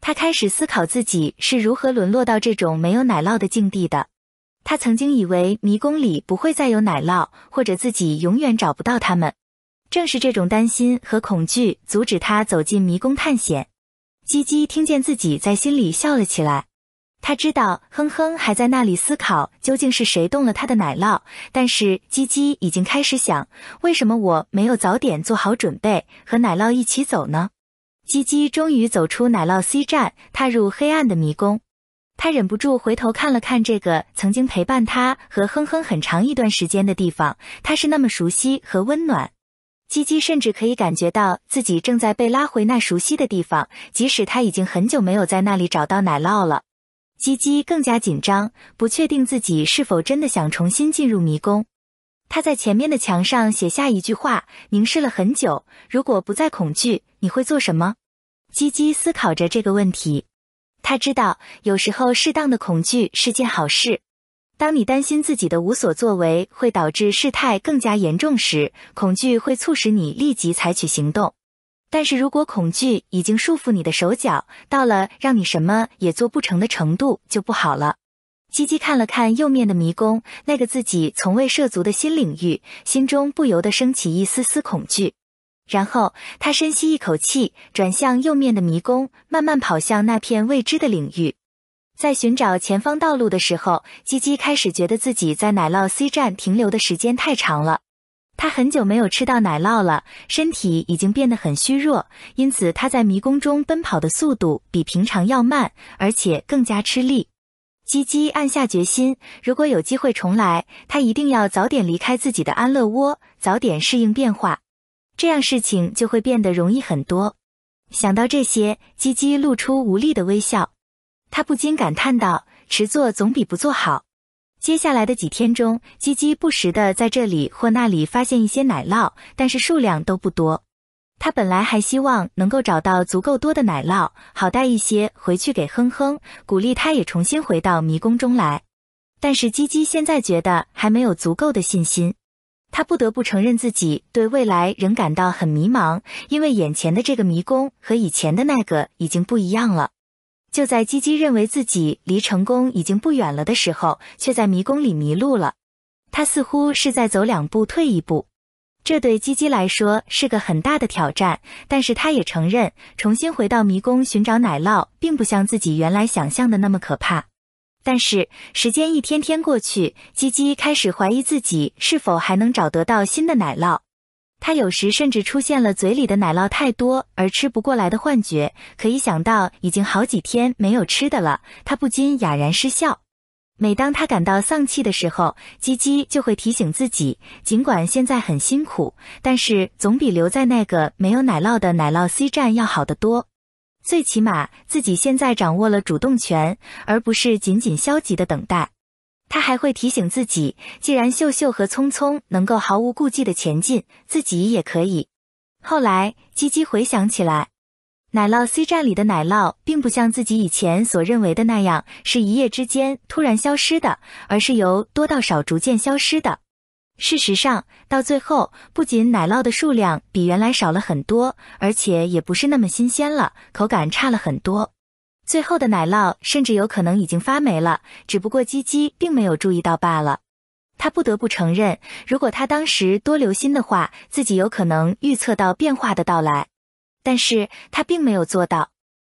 他开始思考自己是如何沦落到这种没有奶酪的境地的。他曾经以为迷宫里不会再有奶酪，或者自己永远找不到它们。正是这种担心和恐惧阻止他走进迷宫探险。叽叽听见自己在心里笑了起来。他知道哼哼还在那里思考究竟是谁动了他的奶酪，但是叽叽已经开始想：为什么我没有早点做好准备和奶酪一起走呢？基基终于走出奶酪 C 站，踏入黑暗的迷宫。他忍不住回头看了看这个曾经陪伴他和哼哼很长一段时间的地方，它是那么熟悉和温暖。基基甚至可以感觉到自己正在被拉回那熟悉的地方，即使他已经很久没有在那里找到奶酪了。基基更加紧张，不确定自己是否真的想重新进入迷宫。他在前面的墙上写下一句话，凝视了很久。如果不再恐惧，你会做什么？基基思考着这个问题，他知道有时候适当的恐惧是件好事。当你担心自己的无所作为会导致事态更加严重时，恐惧会促使你立即采取行动。但是如果恐惧已经束缚你的手脚，到了让你什么也做不成的程度，就不好了。鸡鸡看了看右面的迷宫，那个自己从未涉足的新领域，心中不由得升起一丝丝恐惧。然后他深吸一口气，转向右面的迷宫，慢慢跑向那片未知的领域。在寻找前方道路的时候，基基开始觉得自己在奶酪 C 站停留的时间太长了。他很久没有吃到奶酪了，身体已经变得很虚弱，因此他在迷宫中奔跑的速度比平常要慢，而且更加吃力。基基暗下决心，如果有机会重来，他一定要早点离开自己的安乐窝，早点适应变化。这样事情就会变得容易很多。想到这些，鸡鸡露出无力的微笑，他不禁感叹道：“迟做总比不做好。”接下来的几天中，鸡鸡不时的在这里或那里发现一些奶酪，但是数量都不多。他本来还希望能够找到足够多的奶酪，好带一些回去给哼哼，鼓励他也重新回到迷宫中来。但是鸡鸡现在觉得还没有足够的信心。他不得不承认自己对未来仍感到很迷茫，因为眼前的这个迷宫和以前的那个已经不一样了。就在基基认为自己离成功已经不远了的时候，却在迷宫里迷路了。他似乎是在走两步退一步，这对基基来说是个很大的挑战。但是他也承认，重新回到迷宫寻找奶酪，并不像自己原来想象的那么可怕。但是时间一天天过去，鸡鸡开始怀疑自己是否还能找得到新的奶酪。他有时甚至出现了嘴里的奶酪太多而吃不过来的幻觉。可以想到已经好几天没有吃的了，他不禁哑然失笑。每当他感到丧气的时候，鸡鸡就会提醒自己：尽管现在很辛苦，但是总比留在那个没有奶酪的奶酪 C 站要好得多。最起码自己现在掌握了主动权，而不是仅仅消极的等待。他还会提醒自己，既然秀秀和聪聪能够毫无顾忌的前进，自己也可以。后来，鸡鸡回想起来，奶酪 C 站里的奶酪并不像自己以前所认为的那样是一夜之间突然消失的，而是由多到少逐渐消失的。事实上，到最后，不仅奶酪的数量比原来少了很多，而且也不是那么新鲜了，口感差了很多。最后的奶酪甚至有可能已经发霉了，只不过鸡鸡并没有注意到罢了。他不得不承认，如果他当时多留心的话，自己有可能预测到变化的到来，但是他并没有做到。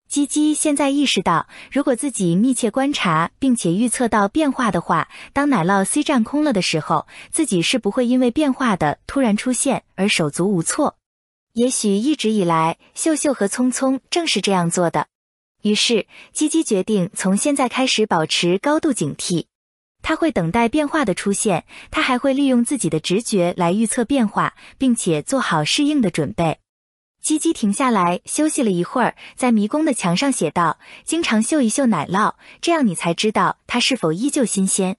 基基现在意识到，如果自己密切观察并且预测到变化的话，当奶酪 C 站空了的时候，自己是不会因为变化的突然出现而手足无措。也许一直以来，秀秀和聪聪正是这样做的。于是，基基决定从现在开始保持高度警惕。他会等待变化的出现，他还会利用自己的直觉来预测变化，并且做好适应的准备。鸡鸡停下来休息了一会儿，在迷宫的墙上写道：“经常嗅一嗅奶酪，这样你才知道它是否依旧新鲜。”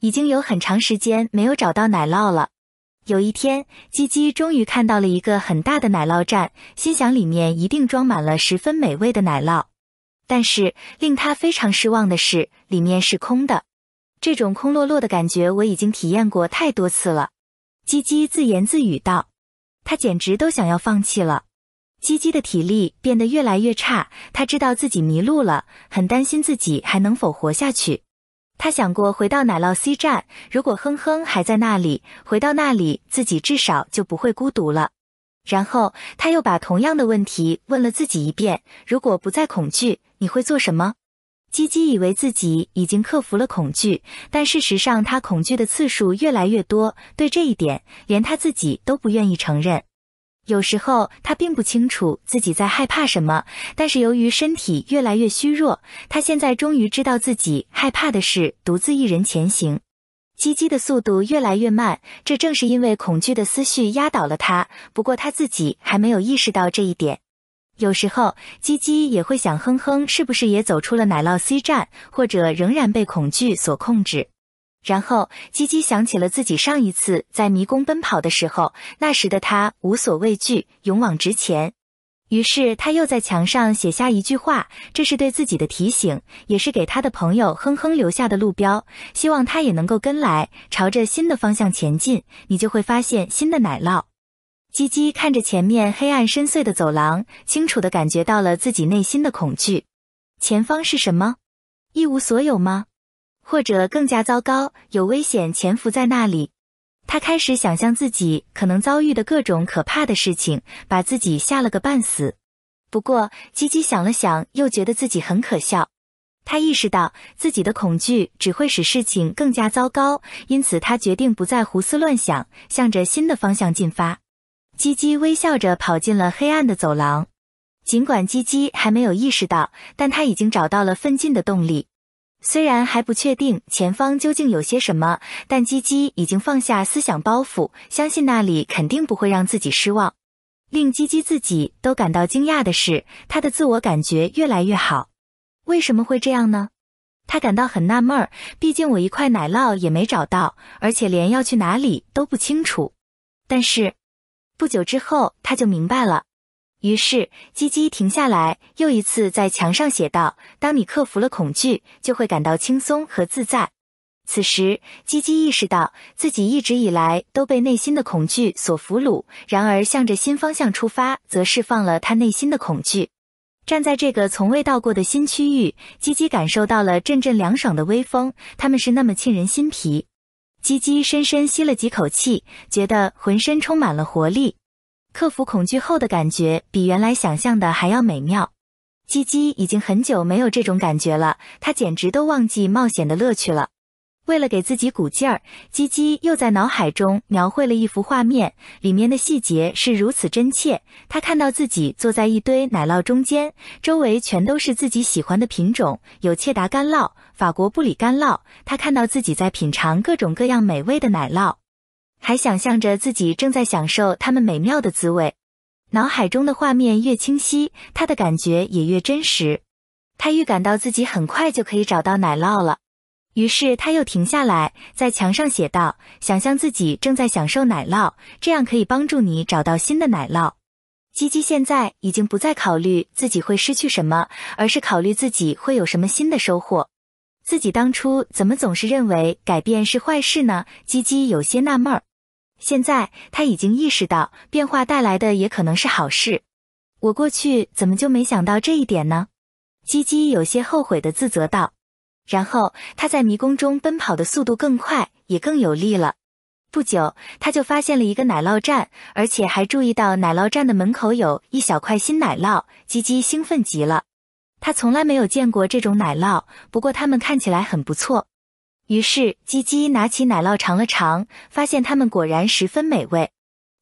已经有很长时间没有找到奶酪了。有一天，鸡鸡终于看到了一个很大的奶酪站，心想里面一定装满了十分美味的奶酪。但是令他非常失望的是，里面是空的。这种空落落的感觉我已经体验过太多次了，鸡鸡自言自语道：“他简直都想要放弃了。”鸡鸡的体力变得越来越差，他知道自己迷路了，很担心自己还能否活下去。他想过回到奶酪 C 站，如果哼哼还在那里，回到那里自己至少就不会孤独了。然后他又把同样的问题问了自己一遍：如果不再恐惧，你会做什么？鸡鸡以为自己已经克服了恐惧，但事实上他恐惧的次数越来越多，对这一点连他自己都不愿意承认。有时候他并不清楚自己在害怕什么，但是由于身体越来越虚弱，他现在终于知道自己害怕的是独自一人前行。鸡鸡的速度越来越慢，这正是因为恐惧的思绪压倒了他。不过他自己还没有意识到这一点。有时候鸡鸡也会想，哼哼，是不是也走出了奶酪 C 站，或者仍然被恐惧所控制？然后，叽叽想起了自己上一次在迷宫奔跑的时候，那时的他无所畏惧，勇往直前。于是，他又在墙上写下一句话，这是对自己的提醒，也是给他的朋友哼哼留下的路标，希望他也能够跟来，朝着新的方向前进，你就会发现新的奶酪。叽叽看着前面黑暗深邃的走廊，清楚的感觉到了自己内心的恐惧。前方是什么？一无所有吗？或者更加糟糕，有危险潜伏在那里。他开始想象自己可能遭遇的各种可怕的事情，把自己吓了个半死。不过，鸡鸡想了想，又觉得自己很可笑。他意识到自己的恐惧只会使事情更加糟糕，因此他决定不再胡思乱想，向着新的方向进发。鸡鸡微笑着跑进了黑暗的走廊。尽管鸡鸡还没有意识到，但他已经找到了奋进的动力。虽然还不确定前方究竟有些什么，但基基已经放下思想包袱，相信那里肯定不会让自己失望。令基基自己都感到惊讶的是，他的自我感觉越来越好。为什么会这样呢？他感到很纳闷儿。毕竟我一块奶酪也没找到，而且连要去哪里都不清楚。但是不久之后，他就明白了。于是，鸡鸡停下来，又一次在墙上写道：“当你克服了恐惧，就会感到轻松和自在。”此时，鸡鸡意识到自己一直以来都被内心的恐惧所俘虏。然而，向着新方向出发，则释放了他内心的恐惧。站在这个从未到过的新区域，鸡鸡感受到了阵阵凉爽的微风，他们是那么沁人心脾。鸡鸡深深吸了几口气，觉得浑身充满了活力。克服恐惧后的感觉比原来想象的还要美妙。鸡鸡已经很久没有这种感觉了，他简直都忘记冒险的乐趣了。为了给自己鼓劲儿，鸡鸡又在脑海中描绘了一幅画面，里面的细节是如此真切。他看到自己坐在一堆奶酪中间，周围全都是自己喜欢的品种，有切达干酪、法国布里干酪。他看到自己在品尝各种各样美味的奶酪。还想象着自己正在享受它们美妙的滋味，脑海中的画面越清晰，他的感觉也越真实。他预感到自己很快就可以找到奶酪了，于是他又停下来，在墙上写道：“想象自己正在享受奶酪，这样可以帮助你找到新的奶酪。”基基现在已经不再考虑自己会失去什么，而是考虑自己会有什么新的收获。自己当初怎么总是认为改变是坏事呢？鸡鸡有些纳闷儿。现在他已经意识到，变化带来的也可能是好事。我过去怎么就没想到这一点呢？鸡鸡有些后悔的自责道。然后他在迷宫中奔跑的速度更快，也更有力了。不久，他就发现了一个奶酪站，而且还注意到奶酪站的门口有一小块新奶酪。鸡鸡兴奋极了。他从来没有见过这种奶酪，不过它们看起来很不错。于是，鸡鸡拿起奶酪尝了尝，发现它们果然十分美味。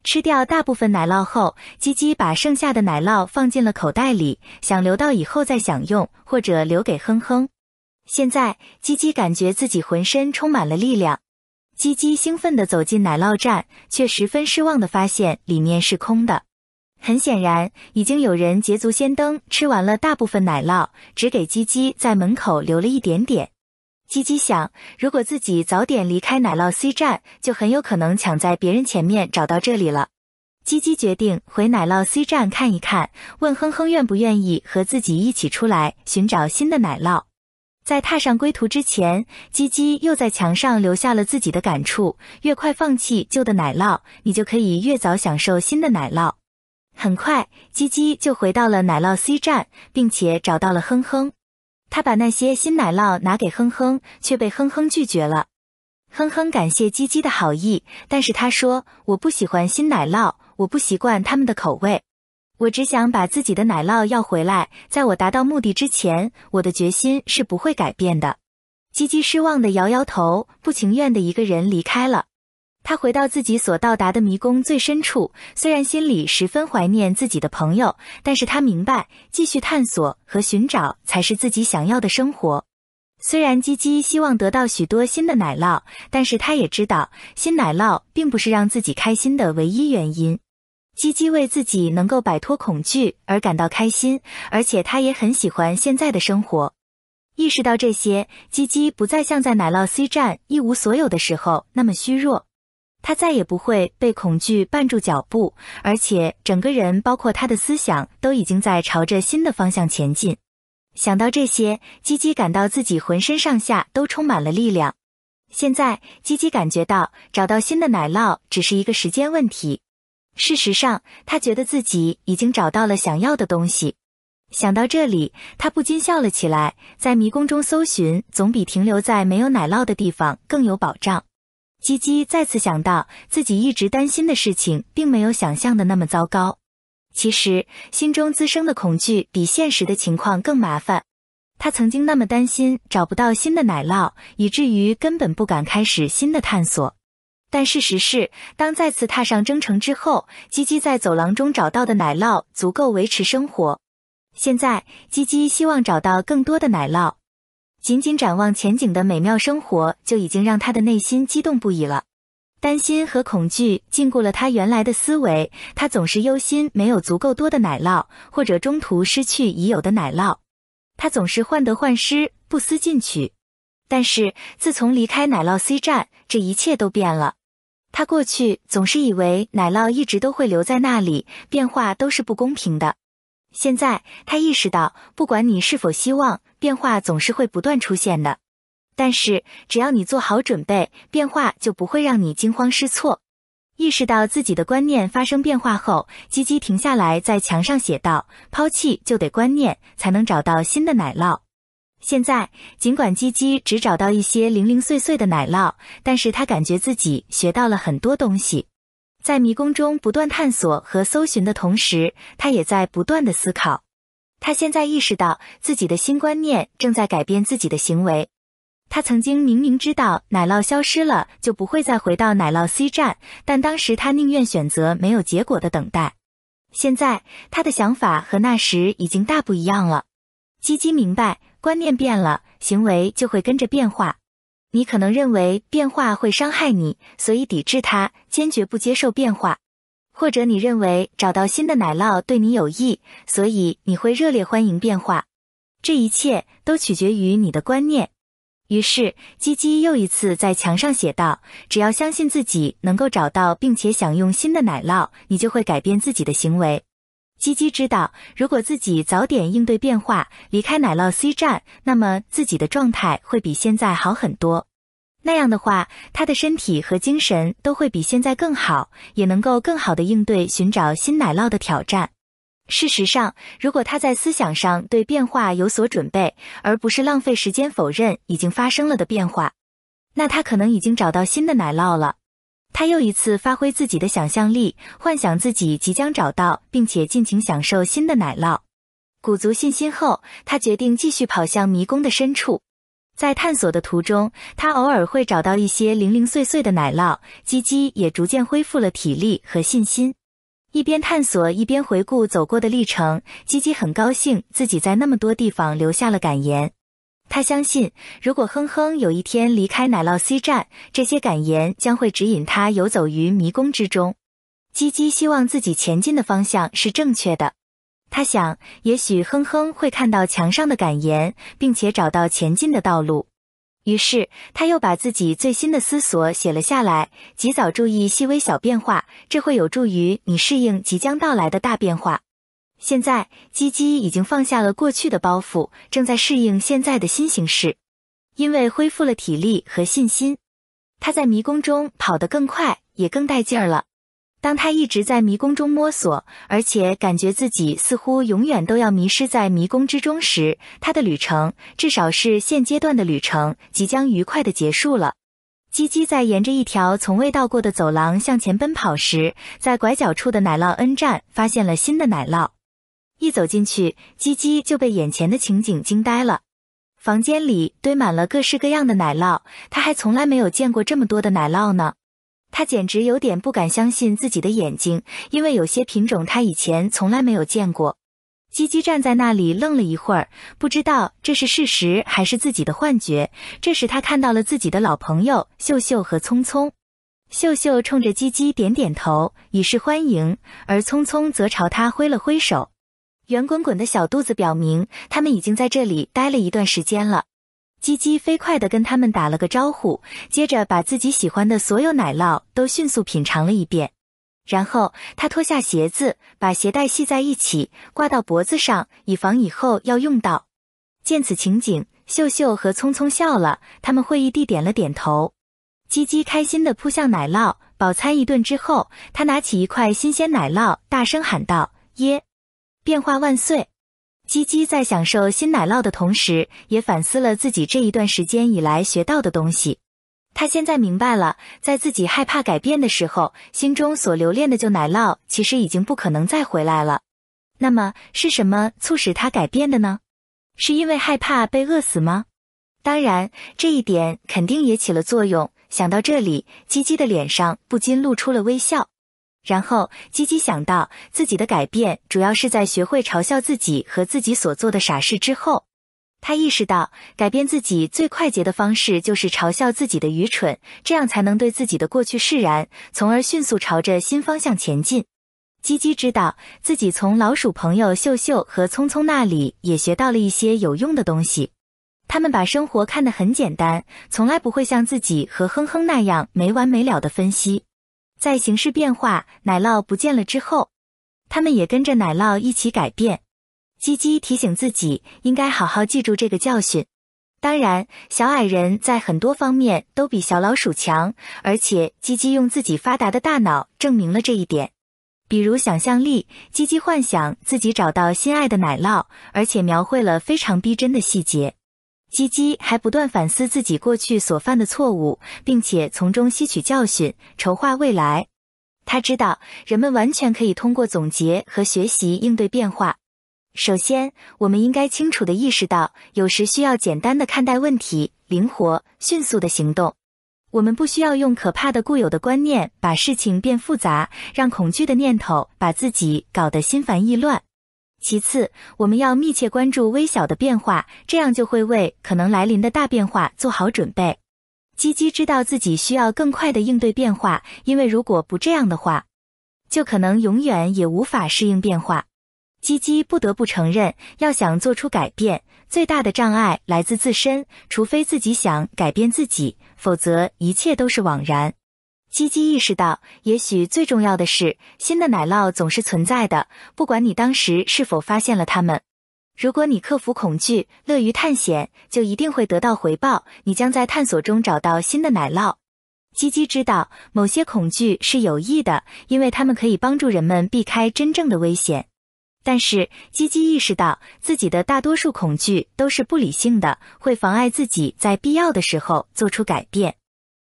吃掉大部分奶酪后，鸡鸡把剩下的奶酪放进了口袋里，想留到以后再享用，或者留给哼哼。现在，鸡鸡感觉自己浑身充满了力量。鸡鸡兴奋地走进奶酪站，却十分失望地发现里面是空的。很显然，已经有人捷足先登，吃完了大部分奶酪，只给鸡鸡在门口留了一点点。鸡鸡想，如果自己早点离开奶酪 C 站，就很有可能抢在别人前面找到这里了。鸡鸡决定回奶酪 C 站看一看，问哼哼愿不愿意和自己一起出来寻找新的奶酪。在踏上归途之前，鸡鸡又在墙上留下了自己的感触：越快放弃旧的奶酪，你就可以越早享受新的奶酪。很快，鸡鸡就回到了奶酪 C 站，并且找到了哼哼。他把那些新奶酪拿给哼哼，却被哼哼拒绝了。哼哼感谢鸡鸡的好意，但是他说：“我不喜欢新奶酪，我不习惯他们的口味。我只想把自己的奶酪要回来，在我达到目的之前，我的决心是不会改变的。”鸡鸡失望的摇摇头，不情愿的一个人离开了。他回到自己所到达的迷宫最深处，虽然心里十分怀念自己的朋友，但是他明白继续探索和寻找才是自己想要的生活。虽然鸡鸡希望得到许多新的奶酪，但是他也知道新奶酪并不是让自己开心的唯一原因。鸡鸡为自己能够摆脱恐惧而感到开心，而且他也很喜欢现在的生活。意识到这些，鸡鸡不再像在奶酪 C 站一无所有的时候那么虚弱。他再也不会被恐惧绊住脚步，而且整个人，包括他的思想，都已经在朝着新的方向前进。想到这些，基基感到自己浑身上下都充满了力量。现在，基基感觉到找到新的奶酪只是一个时间问题。事实上，他觉得自己已经找到了想要的东西。想到这里，他不禁笑了起来。在迷宫中搜寻，总比停留在没有奶酪的地方更有保障。鸡鸡再次想到，自己一直担心的事情，并没有想象的那么糟糕。其实，心中滋生的恐惧比现实的情况更麻烦。他曾经那么担心找不到新的奶酪，以至于根本不敢开始新的探索。但事实是，当再次踏上征程之后，鸡鸡在走廊中找到的奶酪足够维持生活。现在，鸡鸡希望找到更多的奶酪。仅仅展望前景的美妙生活就已经让他的内心激动不已了。担心和恐惧禁锢了他原来的思维，他总是忧心没有足够多的奶酪，或者中途失去已有的奶酪。他总是患得患失，不思进取。但是自从离开奶酪 C 站，这一切都变了。他过去总是以为奶酪一直都会留在那里，变化都是不公平的。现在他意识到，不管你是否希望，变化总是会不断出现的。但是只要你做好准备，变化就不会让你惊慌失措。意识到自己的观念发生变化后，鸡鸡停下来，在墙上写道：“抛弃就得观念，才能找到新的奶酪。”现在，尽管鸡鸡只找到一些零零碎碎的奶酪，但是他感觉自己学到了很多东西。在迷宫中不断探索和搜寻的同时，他也在不断的思考。他现在意识到自己的新观念正在改变自己的行为。他曾经明明知道奶酪消失了就不会再回到奶酪 C 站，但当时他宁愿选择没有结果的等待。现在他的想法和那时已经大不一样了。基基明白，观念变了，行为就会跟着变化。你可能认为变化会伤害你，所以抵制它，坚决不接受变化；或者你认为找到新的奶酪对你有益，所以你会热烈欢迎变化。这一切都取决于你的观念。于是，鸡鸡又一次在墙上写道：只要相信自己能够找到并且享用新的奶酪，你就会改变自己的行为。基基知道，如果自己早点应对变化，离开奶酪 C 站，那么自己的状态会比现在好很多。那样的话，他的身体和精神都会比现在更好，也能够更好的应对寻找新奶酪的挑战。事实上，如果他在思想上对变化有所准备，而不是浪费时间否认已经发生了的变化，那他可能已经找到新的奶酪了。他又一次发挥自己的想象力，幻想自己即将找到并且尽情享受新的奶酪。鼓足信心后，他决定继续跑向迷宫的深处。在探索的途中，他偶尔会找到一些零零碎碎的奶酪。鸡鸡也逐渐恢复了体力和信心。一边探索一边回顾走过的历程，鸡鸡很高兴自己在那么多地方留下了感言。他相信，如果哼哼有一天离开奶酪 C 站，这些感言将会指引他游走于迷宫之中。鸡鸡希望自己前进的方向是正确的。他想，也许哼哼会看到墙上的感言，并且找到前进的道路。于是，他又把自己最新的思索写了下来。及早注意细微小变化，这会有助于你适应即将到来的大变化。现在，鸡鸡已经放下了过去的包袱，正在适应现在的新形势。因为恢复了体力和信心，他在迷宫中跑得更快，也更带劲儿了。当他一直在迷宫中摸索，而且感觉自己似乎永远都要迷失在迷宫之中时，他的旅程，至少是现阶段的旅程，即将愉快的结束了。鸡鸡在沿着一条从未到过的走廊向前奔跑时，在拐角处的奶酪 N 站发现了新的奶酪。一走进去，鸡鸡就被眼前的情景惊呆了。房间里堆满了各式各样的奶酪，他还从来没有见过这么多的奶酪呢。他简直有点不敢相信自己的眼睛，因为有些品种他以前从来没有见过。鸡鸡站在那里愣了一会儿，不知道这是事实还是自己的幻觉。这时，他看到了自己的老朋友秀秀和聪聪。秀秀冲着鸡鸡点点头，以示欢迎；而聪聪则朝他挥了挥手。圆滚滚的小肚子表明，他们已经在这里待了一段时间了。鸡鸡飞快地跟他们打了个招呼，接着把自己喜欢的所有奶酪都迅速品尝了一遍。然后他脱下鞋子，把鞋带系在一起，挂到脖子上，以防以后要用到。见此情景，秀秀和聪聪笑了，他们会意地点了点头。鸡鸡开心地扑向奶酪，饱餐一顿之后，他拿起一块新鲜奶酪，大声喊道：“耶！”变化万岁！鸡鸡在享受新奶酪的同时，也反思了自己这一段时间以来学到的东西。他现在明白了，在自己害怕改变的时候，心中所留恋的旧奶酪其实已经不可能再回来了。那么，是什么促使他改变的呢？是因为害怕被饿死吗？当然，这一点肯定也起了作用。想到这里，鸡鸡的脸上不禁露出了微笑。然后，鸡鸡想到自己的改变主要是在学会嘲笑自己和自己所做的傻事之后，他意识到改变自己最快捷的方式就是嘲笑自己的愚蠢，这样才能对自己的过去释然，从而迅速朝着新方向前进。鸡鸡知道自己从老鼠朋友秀秀和聪聪那里也学到了一些有用的东西，他们把生活看得很简单，从来不会像自己和哼哼那样没完没了的分析。在形势变化，奶酪不见了之后，他们也跟着奶酪一起改变。鸡鸡提醒自己，应该好好记住这个教训。当然，小矮人在很多方面都比小老鼠强，而且鸡鸡用自己发达的大脑证明了这一点。比如想象力，鸡鸡幻想自己找到心爱的奶酪，而且描绘了非常逼真的细节。基基还不断反思自己过去所犯的错误，并且从中吸取教训，筹划未来。他知道，人们完全可以通过总结和学习应对变化。首先，我们应该清楚地意识到，有时需要简单地看待问题，灵活、迅速的行动。我们不需要用可怕的固有的观念把事情变复杂，让恐惧的念头把自己搞得心烦意乱。其次，我们要密切关注微小的变化，这样就会为可能来临的大变化做好准备。鸡鸡知道自己需要更快的应对变化，因为如果不这样的话，就可能永远也无法适应变化。鸡鸡不得不承认，要想做出改变，最大的障碍来自自身，除非自己想改变自己，否则一切都是枉然。鸡鸡意识到，也许最重要的是，新的奶酪总是存在的，不管你当时是否发现了它们。如果你克服恐惧，乐于探险，就一定会得到回报。你将在探索中找到新的奶酪。鸡鸡知道，某些恐惧是有益的，因为它们可以帮助人们避开真正的危险。但是，鸡鸡意识到自己的大多数恐惧都是不理性的，会妨碍自己在必要的时候做出改变。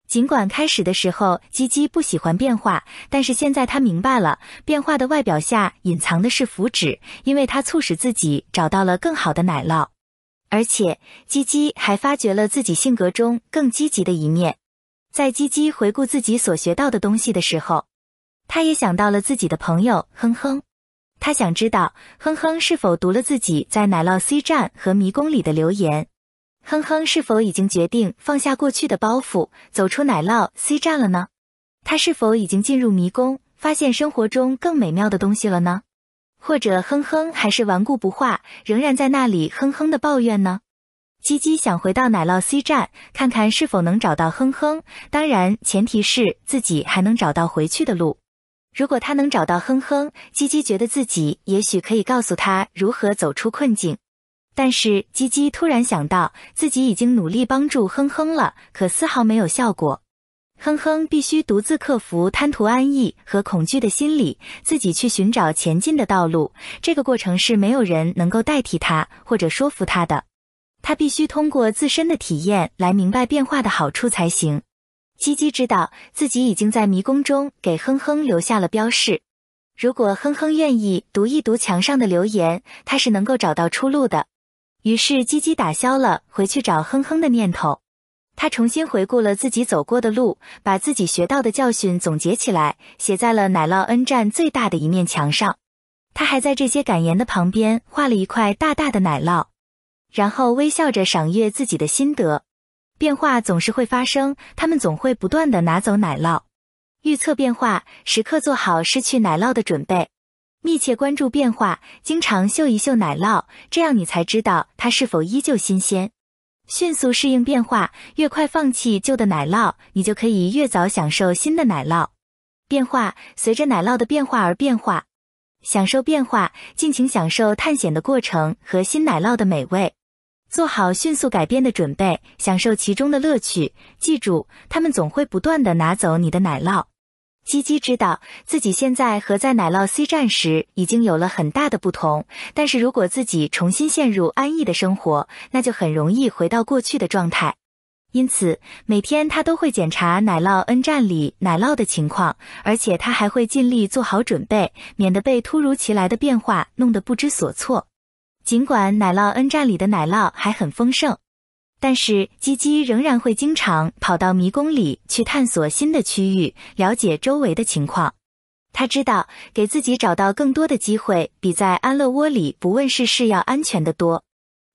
尽管开始的时候，基基不喜欢变化，但是现在他明白了，变化的外表下隐藏的是福祉，因为它促使自己找到了更好的奶酪。而且，基基还发掘了自己性格中更积极的一面。在基基回顾自己所学到的东西的时候，他也想到了自己的朋友哼哼。他想知道哼哼是否读了自己在奶酪 C 站和迷宫里的留言。哼哼，是否已经决定放下过去的包袱，走出奶酪 C 站了呢？他是否已经进入迷宫，发现生活中更美妙的东西了呢？或者哼哼还是顽固不化，仍然在那里哼哼的抱怨呢？鸡鸡想回到奶酪 C 站，看看是否能找到哼哼。当然，前提是自己还能找到回去的路。如果他能找到哼哼，鸡鸡觉得自己也许可以告诉他如何走出困境。但是，鸡鸡突然想到，自己已经努力帮助哼哼了，可丝毫没有效果。哼哼必须独自克服贪图安逸和恐惧的心理，自己去寻找前进的道路。这个过程是没有人能够代替他，或者说服他的。他必须通过自身的体验来明白变化的好处才行。鸡鸡知道自己已经在迷宫中给哼哼留下了标示，如果哼哼愿意读一读墙上的留言，他是能够找到出路的。于是，叽叽打消了回去找哼哼的念头。他重新回顾了自己走过的路，把自己学到的教训总结起来，写在了奶酪恩站最大的一面墙上。他还在这些感言的旁边画了一块大大的奶酪，然后微笑着赏阅自己的心得。变化总是会发生，他们总会不断的拿走奶酪。预测变化，时刻做好失去奶酪的准备。密切关注变化，经常嗅一嗅奶酪，这样你才知道它是否依旧新鲜。迅速适应变化，越快放弃旧的奶酪，你就可以越早享受新的奶酪。变化随着奶酪的变化而变化，享受变化，尽情享受探险的过程和新奶酪的美味。做好迅速改变的准备，享受其中的乐趣。记住，他们总会不断地拿走你的奶酪。鸡鸡知道自己现在和在奶酪 C 站时已经有了很大的不同，但是如果自己重新陷入安逸的生活，那就很容易回到过去的状态。因此，每天他都会检查奶酪 N 站里奶酪的情况，而且他还会尽力做好准备，免得被突如其来的变化弄得不知所措。尽管奶酪 N 站里的奶酪还很丰盛。但是，鸡鸡仍然会经常跑到迷宫里去探索新的区域，了解周围的情况。他知道，给自己找到更多的机会，比在安乐窝里不问世事要安全的多。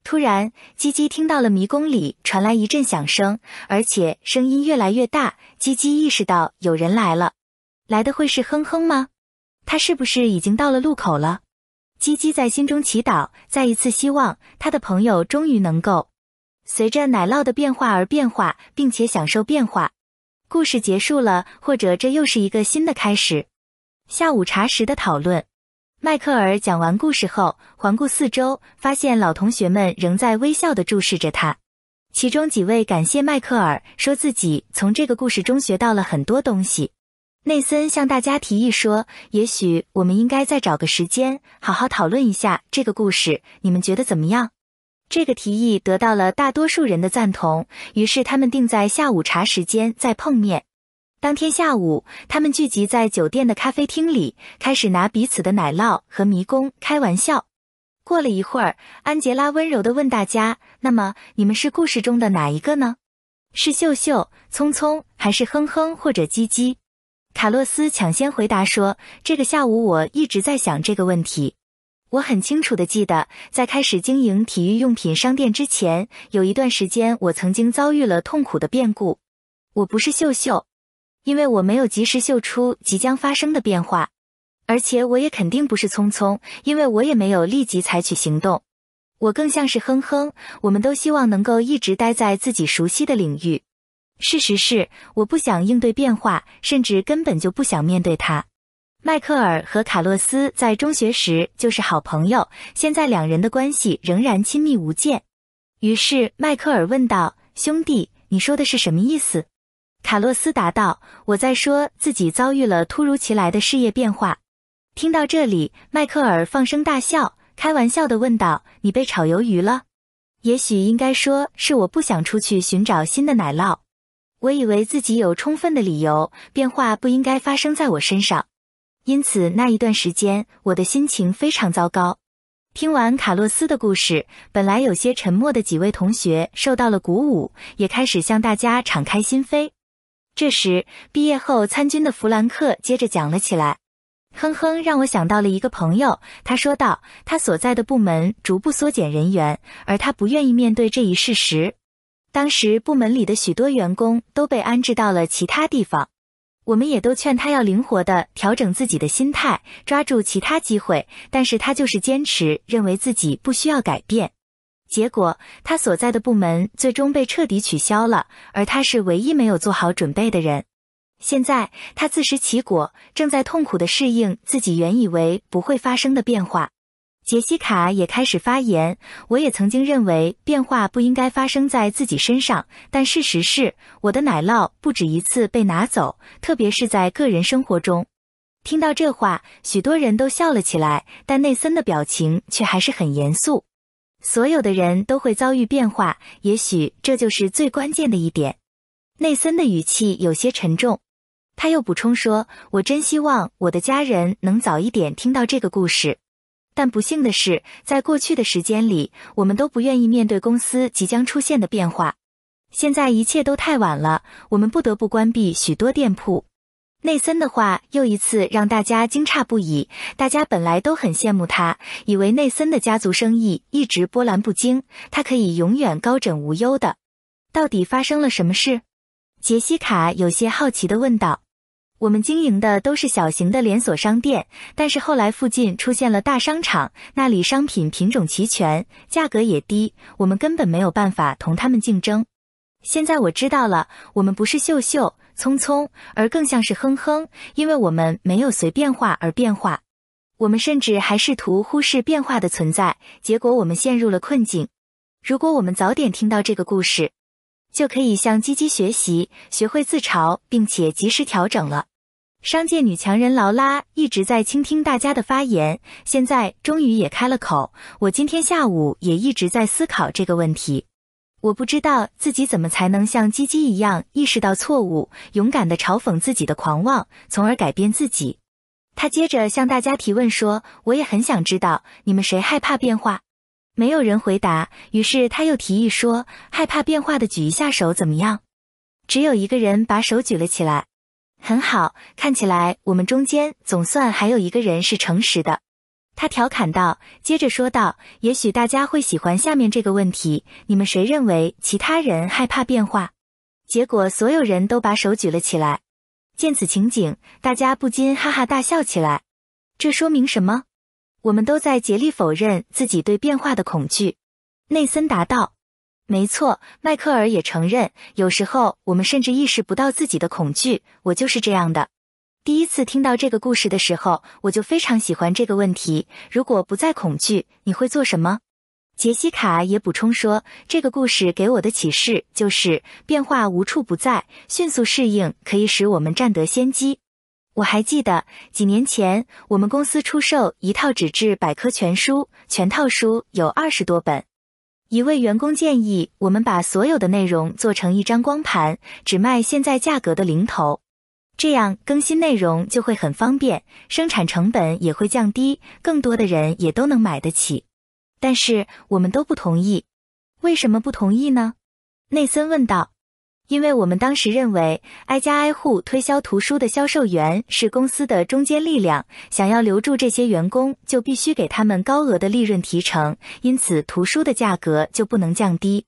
突然，鸡鸡听到了迷宫里传来一阵响声，而且声音越来越大。鸡鸡意识到有人来了，来的会是哼哼吗？他是不是已经到了路口了？鸡鸡在心中祈祷，再一次希望他的朋友终于能够。随着奶酪的变化而变化，并且享受变化。故事结束了，或者这又是一个新的开始。下午茶时的讨论，迈克尔讲完故事后，环顾四周，发现老同学们仍在微笑地注视着他。其中几位感谢迈克尔，说自己从这个故事中学到了很多东西。内森向大家提议说：“也许我们应该再找个时间，好好讨论一下这个故事。你们觉得怎么样？”这个提议得到了大多数人的赞同，于是他们定在下午茶时间再碰面。当天下午，他们聚集在酒店的咖啡厅里，开始拿彼此的奶酪和迷宫开玩笑。过了一会儿，安吉拉温柔地问大家：“那么你们是故事中的哪一个呢？是秀秀、聪聪，还是哼哼或者叽叽？”卡洛斯抢先回答说：“这个下午我一直在想这个问题。”我很清楚的记得，在开始经营体育用品商店之前，有一段时间我曾经遭遇了痛苦的变故。我不是秀秀，因为我没有及时秀出即将发生的变化，而且我也肯定不是聪聪，因为我也没有立即采取行动。我更像是哼哼。我们都希望能够一直待在自己熟悉的领域。事实是，我不想应对变化，甚至根本就不想面对它。迈克尔和卡洛斯在中学时就是好朋友，现在两人的关系仍然亲密无间。于是迈克尔问道：“兄弟，你说的是什么意思？”卡洛斯答道：“我在说自己遭遇了突如其来的事业变化。”听到这里，迈克尔放声大笑，开玩笑地问道：“你被炒鱿鱼了？也许应该说是我不想出去寻找新的奶酪。我以为自己有充分的理由，变化不应该发生在我身上。”因此那一段时间，我的心情非常糟糕。听完卡洛斯的故事，本来有些沉默的几位同学受到了鼓舞，也开始向大家敞开心扉。这时，毕业后参军的弗兰克接着讲了起来：“哼哼，让我想到了一个朋友。”他说道：“他所在的部门逐步缩减人员，而他不愿意面对这一事实。当时部门里的许多员工都被安置到了其他地方。”我们也都劝他要灵活的调整自己的心态，抓住其他机会，但是他就是坚持认为自己不需要改变。结果，他所在的部门最终被彻底取消了，而他是唯一没有做好准备的人。现在，他自食其果，正在痛苦的适应自己原以为不会发生的变化。杰西卡也开始发言。我也曾经认为变化不应该发生在自己身上，但事实是，我的奶酪不止一次被拿走，特别是在个人生活中。听到这话，许多人都笑了起来，但内森的表情却还是很严肃。所有的人都会遭遇变化，也许这就是最关键的一点。内森的语气有些沉重。他又补充说：“我真希望我的家人能早一点听到这个故事。”但不幸的是，在过去的时间里，我们都不愿意面对公司即将出现的变化。现在一切都太晚了，我们不得不关闭许多店铺。内森的话又一次让大家惊诧不已。大家本来都很羡慕他，以为内森的家族生意一直波澜不惊，他可以永远高枕无忧的。到底发生了什么事？杰西卡有些好奇地问道。我们经营的都是小型的连锁商店，但是后来附近出现了大商场，那里商品品种齐全，价格也低，我们根本没有办法同他们竞争。现在我知道了，我们不是秀秀、匆匆，而更像是哼哼，因为我们没有随变化而变化，我们甚至还试图忽视变化的存在，结果我们陷入了困境。如果我们早点听到这个故事，就可以向鸡鸡学习，学会自嘲，并且及时调整了。商界女强人劳拉一直在倾听大家的发言，现在终于也开了口。我今天下午也一直在思考这个问题，我不知道自己怎么才能像鸡鸡一样意识到错误，勇敢地嘲讽自己的狂妄，从而改变自己。她接着向大家提问说：“我也很想知道你们谁害怕变化。”没有人回答，于是她又提议说：“害怕变化的举一下手，怎么样？”只有一个人把手举了起来。很好，看起来我们中间总算还有一个人是诚实的，他调侃道，接着说道：“也许大家会喜欢下面这个问题，你们谁认为其他人害怕变化？”结果所有人都把手举了起来，见此情景，大家不禁哈哈大笑起来。这说明什么？我们都在竭力否认自己对变化的恐惧。”内森答道。没错，迈克尔也承认，有时候我们甚至意识不到自己的恐惧。我就是这样的。第一次听到这个故事的时候，我就非常喜欢这个问题：如果不再恐惧，你会做什么？杰西卡也补充说，这个故事给我的启示就是，变化无处不在，迅速适应可以使我们占得先机。我还记得几年前，我们公司出售一套纸质百科全书，全套书有二十多本。一位员工建议我们把所有的内容做成一张光盘，只卖现在价格的零头，这样更新内容就会很方便，生产成本也会降低，更多的人也都能买得起。但是我们都不同意，为什么不同意呢？内森问道。因为我们当时认为，挨家挨户推销图书的销售员是公司的中坚力量，想要留住这些员工，就必须给他们高额的利润提成，因此图书的价格就不能降低。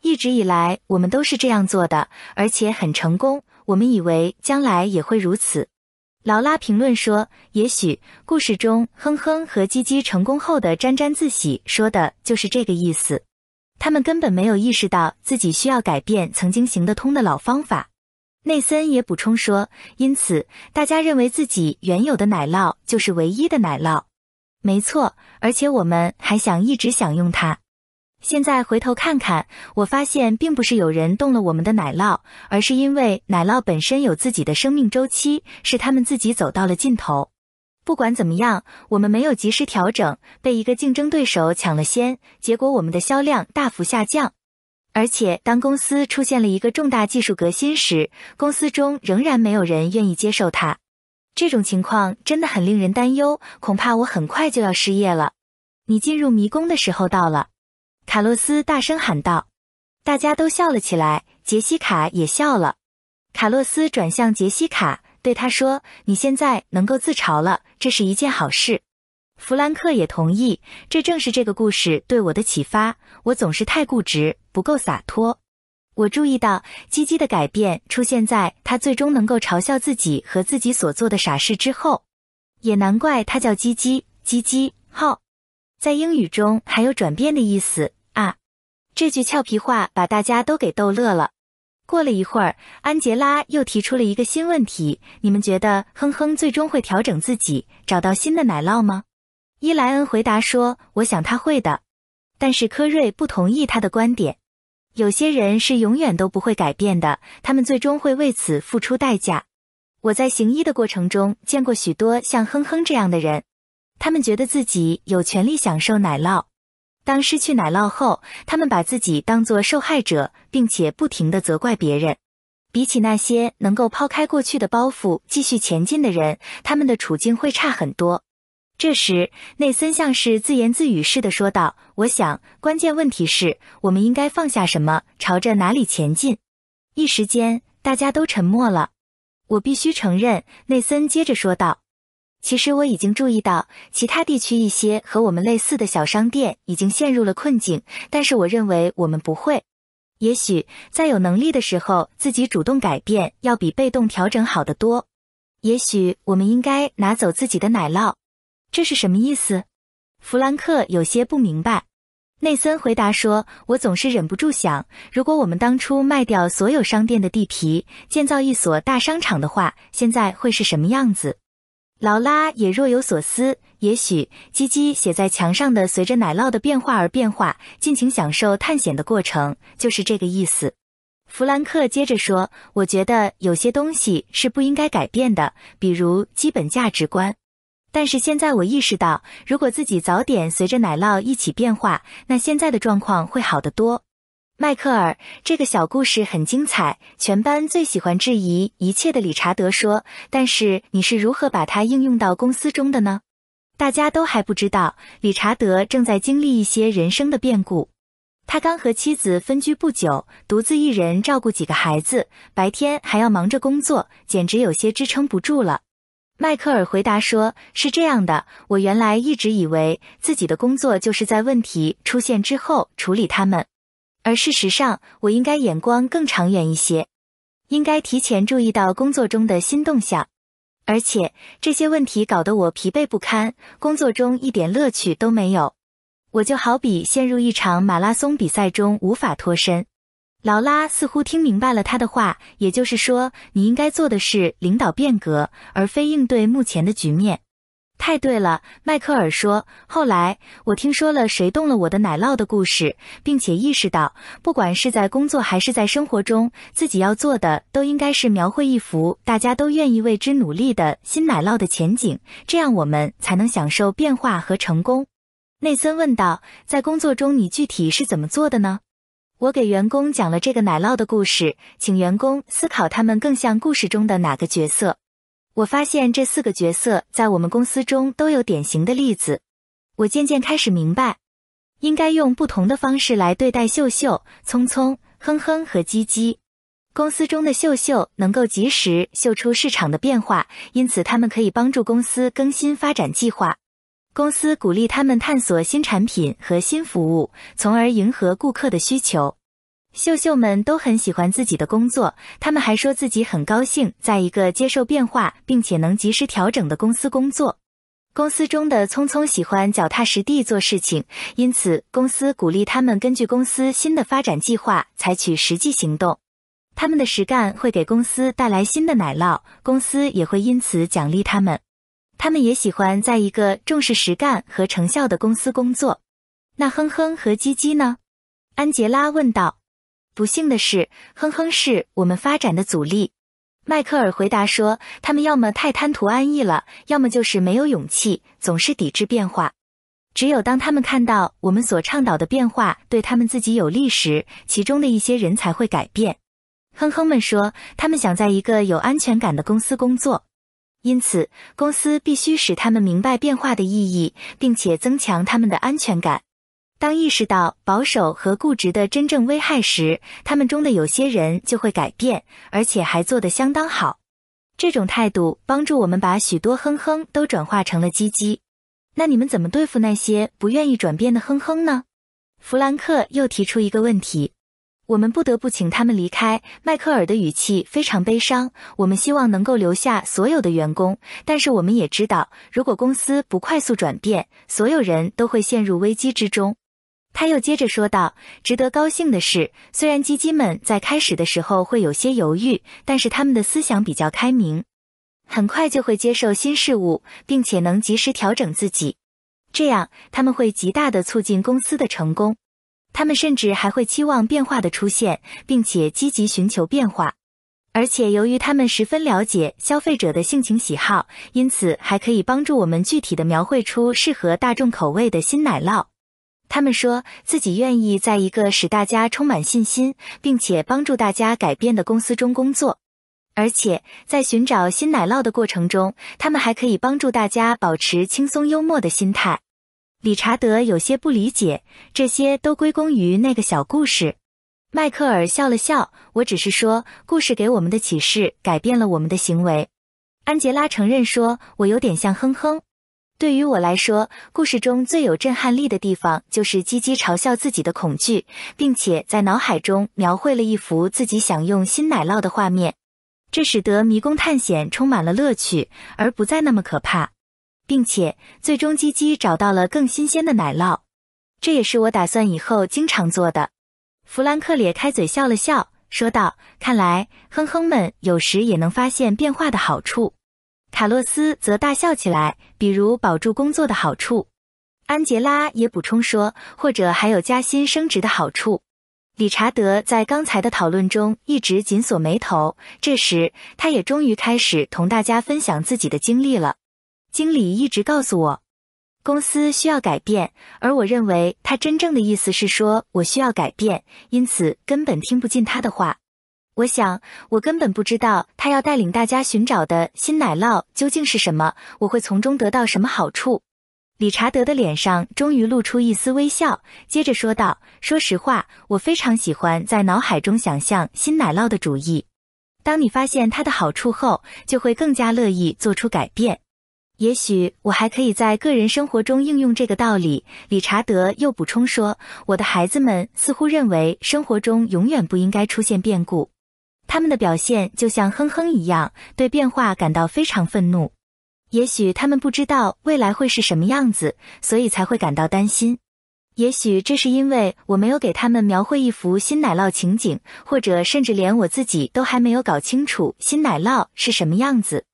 一直以来，我们都是这样做的，而且很成功。我们以为将来也会如此。劳拉评论说：“也许故事中，哼哼和鸡鸡成功后的沾沾自喜，说的就是这个意思。”他们根本没有意识到自己需要改变曾经行得通的老方法。内森也补充说，因此大家认为自己原有的奶酪就是唯一的奶酪。没错，而且我们还想一直享用它。现在回头看看，我发现并不是有人动了我们的奶酪，而是因为奶酪本身有自己的生命周期，是他们自己走到了尽头。不管怎么样，我们没有及时调整，被一个竞争对手抢了先，结果我们的销量大幅下降。而且，当公司出现了一个重大技术革新时，公司中仍然没有人愿意接受它。这种情况真的很令人担忧，恐怕我很快就要失业了。你进入迷宫的时候到了，卡洛斯大声喊道。大家都笑了起来，杰西卡也笑了。卡洛斯转向杰西卡。对他说：“你现在能够自嘲了，这是一件好事。”弗兰克也同意。这正是这个故事对我的启发。我总是太固执，不够洒脱。我注意到基基的改变出现在他最终能够嘲笑自己和自己所做的傻事之后。也难怪他叫基基基基号，在英语中还有转变的意思啊！这句俏皮话把大家都给逗乐了。过了一会儿，安杰拉又提出了一个新问题：你们觉得哼哼最终会调整自己，找到新的奶酪吗？伊莱恩回答说：“我想他会的。”但是科瑞不同意他的观点。有些人是永远都不会改变的，他们最终会为此付出代价。我在行医的过程中见过许多像哼哼这样的人，他们觉得自己有权利享受奶酪。当失去奶酪后，他们把自己当作受害者，并且不停的责怪别人。比起那些能够抛开过去的包袱继续前进的人，他们的处境会差很多。这时，内森像是自言自语似的说道：“我想，关键问题是我们应该放下什么，朝着哪里前进。”一时间，大家都沉默了。我必须承认，内森接着说道。其实我已经注意到，其他地区一些和我们类似的小商店已经陷入了困境，但是我认为我们不会。也许在有能力的时候，自己主动改变要比被动调整好得多。也许我们应该拿走自己的奶酪。这是什么意思？弗兰克有些不明白。内森回答说：“我总是忍不住想，如果我们当初卖掉所有商店的地皮，建造一所大商场的话，现在会是什么样子？”劳拉也若有所思，也许鸡鸡写在墙上的，随着奶酪的变化而变化，尽情享受探险的过程，就是这个意思。弗兰克接着说：“我觉得有些东西是不应该改变的，比如基本价值观。但是现在我意识到，如果自己早点随着奶酪一起变化，那现在的状况会好得多。”迈克尔，这个小故事很精彩。全班最喜欢质疑一切的理查德说：“但是你是如何把它应用到公司中的呢？”大家都还不知道，理查德正在经历一些人生的变故。他刚和妻子分居不久，独自一人照顾几个孩子，白天还要忙着工作，简直有些支撑不住了。迈克尔回答说：“是这样的，我原来一直以为自己的工作就是在问题出现之后处理他们。”而事实上，我应该眼光更长远一些，应该提前注意到工作中的新动向，而且这些问题搞得我疲惫不堪，工作中一点乐趣都没有。我就好比陷入一场马拉松比赛中无法脱身。劳拉似乎听明白了他的话，也就是说，你应该做的是领导变革，而非应对目前的局面。太对了，迈克尔说。后来我听说了“谁动了我的奶酪”的故事，并且意识到，不管是在工作还是在生活中，自己要做的都应该是描绘一幅大家都愿意为之努力的新奶酪的前景，这样我们才能享受变化和成功。内森问道：“在工作中，你具体是怎么做的呢？”我给员工讲了这个奶酪的故事，请员工思考他们更像故事中的哪个角色。我发现这四个角色在我们公司中都有典型的例子。我渐渐开始明白，应该用不同的方式来对待秀秀、聪聪、哼哼和叽叽。公司中的秀秀能够及时嗅出市场的变化，因此他们可以帮助公司更新发展计划。公司鼓励他们探索新产品和新服务，从而迎合顾客的需求。秀秀们都很喜欢自己的工作，他们还说自己很高兴在一个接受变化并且能及时调整的公司工作。公司中的聪聪喜欢脚踏实地做事情，因此公司鼓励他们根据公司新的发展计划采取实际行动。他们的实干会给公司带来新的奶酪，公司也会因此奖励他们。他们也喜欢在一个重视实干和成效的公司工作。那哼哼和叽叽呢？安杰拉问道。不幸的是，哼哼是我们发展的阻力。迈克尔回答说，他们要么太贪图安逸了，要么就是没有勇气，总是抵制变化。只有当他们看到我们所倡导的变化对他们自己有利时，其中的一些人才会改变。哼哼们说，他们想在一个有安全感的公司工作，因此公司必须使他们明白变化的意义，并且增强他们的安全感。当意识到保守和固执的真正危害时，他们中的有些人就会改变，而且还做得相当好。这种态度帮助我们把许多哼哼都转化成了叽叽。那你们怎么对付那些不愿意转变的哼哼呢？弗兰克又提出一个问题。我们不得不请他们离开。迈克尔的语气非常悲伤。我们希望能够留下所有的员工，但是我们也知道，如果公司不快速转变，所有人都会陷入危机之中。他又接着说道：“值得高兴的是，虽然基金们在开始的时候会有些犹豫，但是他们的思想比较开明，很快就会接受新事物，并且能及时调整自己。这样他们会极大的促进公司的成功。他们甚至还会期望变化的出现，并且积极寻求变化。而且由于他们十分了解消费者的性情喜好，因此还可以帮助我们具体的描绘出适合大众口味的新奶酪。”他们说自己愿意在一个使大家充满信心，并且帮助大家改变的公司中工作，而且在寻找新奶酪的过程中，他们还可以帮助大家保持轻松幽默的心态。理查德有些不理解，这些都归功于那个小故事。迈克尔笑了笑：“我只是说，故事给我们的启示改变了我们的行为。”安杰拉承认说：“我有点像哼哼。”对于我来说，故事中最有震撼力的地方就是鸡鸡嘲笑自己的恐惧，并且在脑海中描绘了一幅自己享用新奶酪的画面。这使得迷宫探险充满了乐趣，而不再那么可怕。并且，最终鸡鸡找到了更新鲜的奶酪。这也是我打算以后经常做的。弗兰克咧开嘴笑了笑，说道：“看来，哼哼们有时也能发现变化的好处。”卡洛斯则大笑起来，比如保住工作的好处。安杰拉也补充说，或者还有加薪升职的好处。理查德在刚才的讨论中一直紧锁眉头，这时他也终于开始同大家分享自己的经历了。经理一直告诉我，公司需要改变，而我认为他真正的意思是说我需要改变，因此根本听不进他的话。我想，我根本不知道他要带领大家寻找的新奶酪究竟是什么，我会从中得到什么好处？理查德的脸上终于露出一丝微笑，接着说道：“说实话，我非常喜欢在脑海中想象新奶酪的主意。当你发现它的好处后，就会更加乐意做出改变。也许我还可以在个人生活中应用这个道理。”理查德又补充说：“我的孩子们似乎认为生活中永远不应该出现变故。”他们的表现就像哼哼一样，对变化感到非常愤怒。也许他们不知道未来会是什么样子，所以才会感到担心。也许这是因为我没有给他们描绘一幅新奶酪情景，或者甚至连我自己都还没有搞清楚新奶酪是什么样子。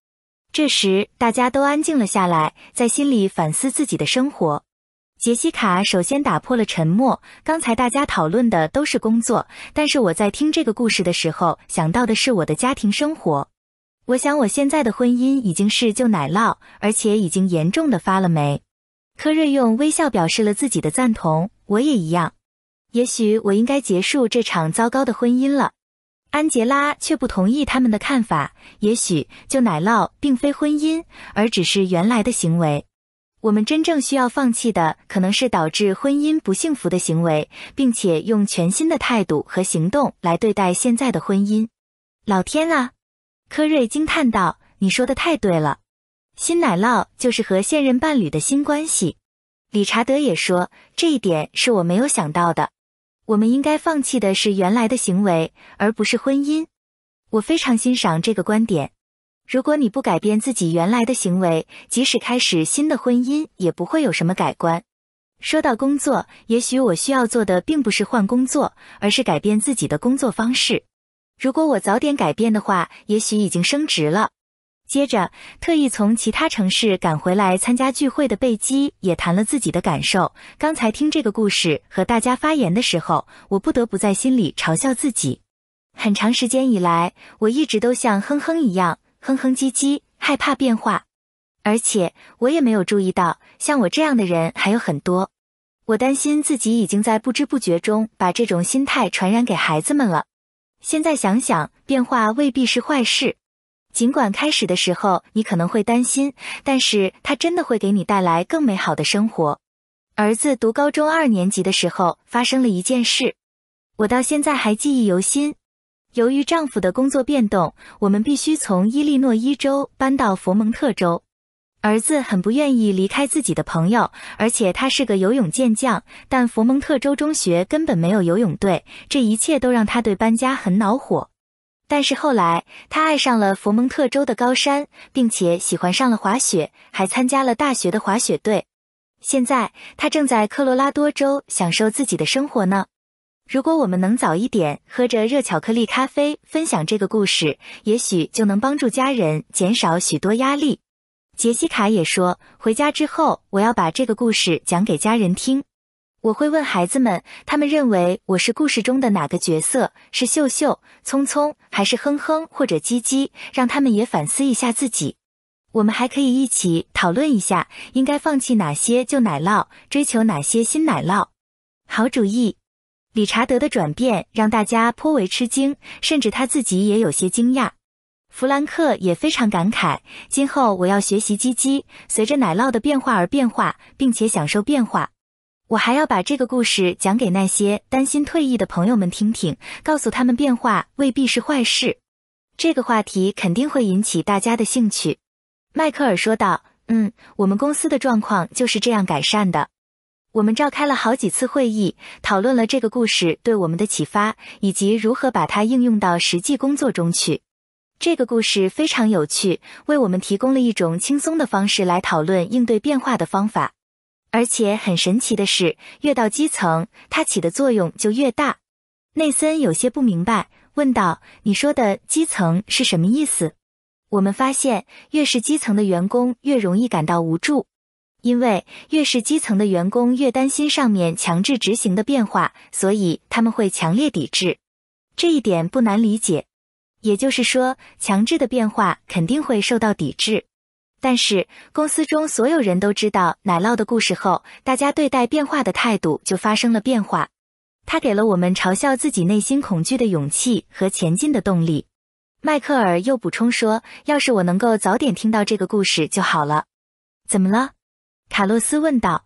这时，大家都安静了下来，在心里反思自己的生活。杰西卡首先打破了沉默。刚才大家讨论的都是工作，但是我在听这个故事的时候，想到的是我的家庭生活。我想我现在的婚姻已经是旧奶酪，而且已经严重的发了霉。科瑞用微笑表示了自己的赞同，我也一样。也许我应该结束这场糟糕的婚姻了。安吉拉却不同意他们的看法。也许旧奶酪并非婚姻，而只是原来的行为。我们真正需要放弃的，可能是导致婚姻不幸福的行为，并且用全新的态度和行动来对待现在的婚姻。老天啊，柯瑞惊叹道：“你说的太对了，新奶酪就是和现任伴侣的新关系。”理查德也说：“这一点是我没有想到的。我们应该放弃的是原来的行为，而不是婚姻。我非常欣赏这个观点。”如果你不改变自己原来的行为，即使开始新的婚姻，也不会有什么改观。说到工作，也许我需要做的并不是换工作，而是改变自己的工作方式。如果我早点改变的话，也许已经升职了。接着，特意从其他城市赶回来参加聚会的贝基也谈了自己的感受。刚才听这个故事和大家发言的时候，我不得不在心里嘲笑自己。很长时间以来，我一直都像哼哼一样。哼哼唧唧，害怕变化，而且我也没有注意到，像我这样的人还有很多。我担心自己已经在不知不觉中把这种心态传染给孩子们了。现在想想，变化未必是坏事。尽管开始的时候你可能会担心，但是它真的会给你带来更美好的生活。儿子读高中二年级的时候发生了一件事，我到现在还记忆犹新。由于丈夫的工作变动，我们必须从伊利诺伊州搬到佛蒙特州。儿子很不愿意离开自己的朋友，而且他是个游泳健将，但佛蒙特州中学根本没有游泳队，这一切都让他对搬家很恼火。但是后来，他爱上了佛蒙特州的高山，并且喜欢上了滑雪，还参加了大学的滑雪队。现在，他正在科罗拉多州享受自己的生活呢。如果我们能早一点喝着热巧克力咖啡分享这个故事，也许就能帮助家人减少许多压力。杰西卡也说，回家之后我要把这个故事讲给家人听。我会问孩子们，他们认为我是故事中的哪个角色？是秀秀、聪聪，还是哼哼或者叽叽？让他们也反思一下自己。我们还可以一起讨论一下，应该放弃哪些旧奶酪，追求哪些新奶酪。好主意。理查德的转变让大家颇为吃惊，甚至他自己也有些惊讶。弗兰克也非常感慨：“今后我要学习鸡鸡，随着奶酪的变化而变化，并且享受变化。我还要把这个故事讲给那些担心退役的朋友们听听，告诉他们变化未必是坏事。这个话题肯定会引起大家的兴趣。”迈克尔说道：“嗯，我们公司的状况就是这样改善的。”我们召开了好几次会议，讨论了这个故事对我们的启发，以及如何把它应用到实际工作中去。这个故事非常有趣，为我们提供了一种轻松的方式来讨论应对变化的方法。而且很神奇的是，越到基层，它起的作用就越大。内森有些不明白，问道：“你说的基层是什么意思？”我们发现，越是基层的员工，越容易感到无助。因为越是基层的员工越担心上面强制执行的变化，所以他们会强烈抵制。这一点不难理解。也就是说，强制的变化肯定会受到抵制。但是，公司中所有人都知道奶酪的故事后，大家对待变化的态度就发生了变化。他给了我们嘲笑自己内心恐惧的勇气和前进的动力。迈克尔又补充说：“要是我能够早点听到这个故事就好了。”怎么了？卡洛斯问道：“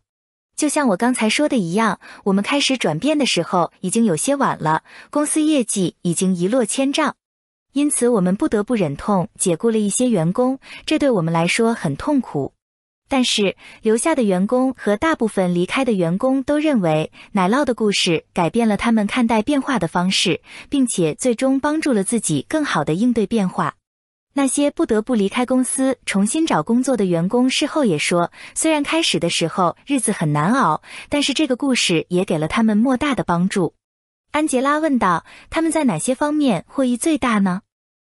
就像我刚才说的一样，我们开始转变的时候已经有些晚了，公司业绩已经一落千丈，因此我们不得不忍痛解雇了一些员工，这对我们来说很痛苦。但是留下的员工和大部分离开的员工都认为，奶酪的故事改变了他们看待变化的方式，并且最终帮助了自己更好的应对变化。”那些不得不离开公司重新找工作的员工，事后也说，虽然开始的时候日子很难熬，但是这个故事也给了他们莫大的帮助。安杰拉问道：“他们在哪些方面获益最大呢？”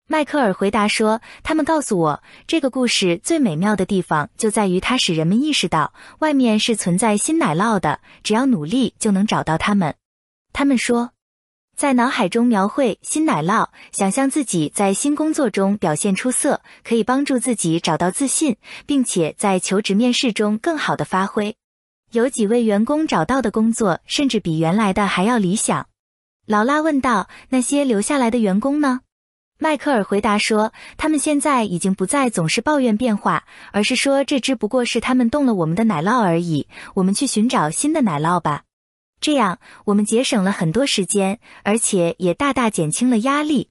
迈克尔回答说：“他们告诉我，这个故事最美妙的地方就在于它使人们意识到，外面是存在新奶酪的，只要努力就能找到他们。”他们说。在脑海中描绘新奶酪，想象自己在新工作中表现出色，可以帮助自己找到自信，并且在求职面试中更好的发挥。有几位员工找到的工作甚至比原来的还要理想。劳拉问道：“那些留下来的员工呢？”迈克尔回答说：“他们现在已经不再总是抱怨变化，而是说这只不过是他们动了我们的奶酪而已。我们去寻找新的奶酪吧。”这样，我们节省了很多时间，而且也大大减轻了压力。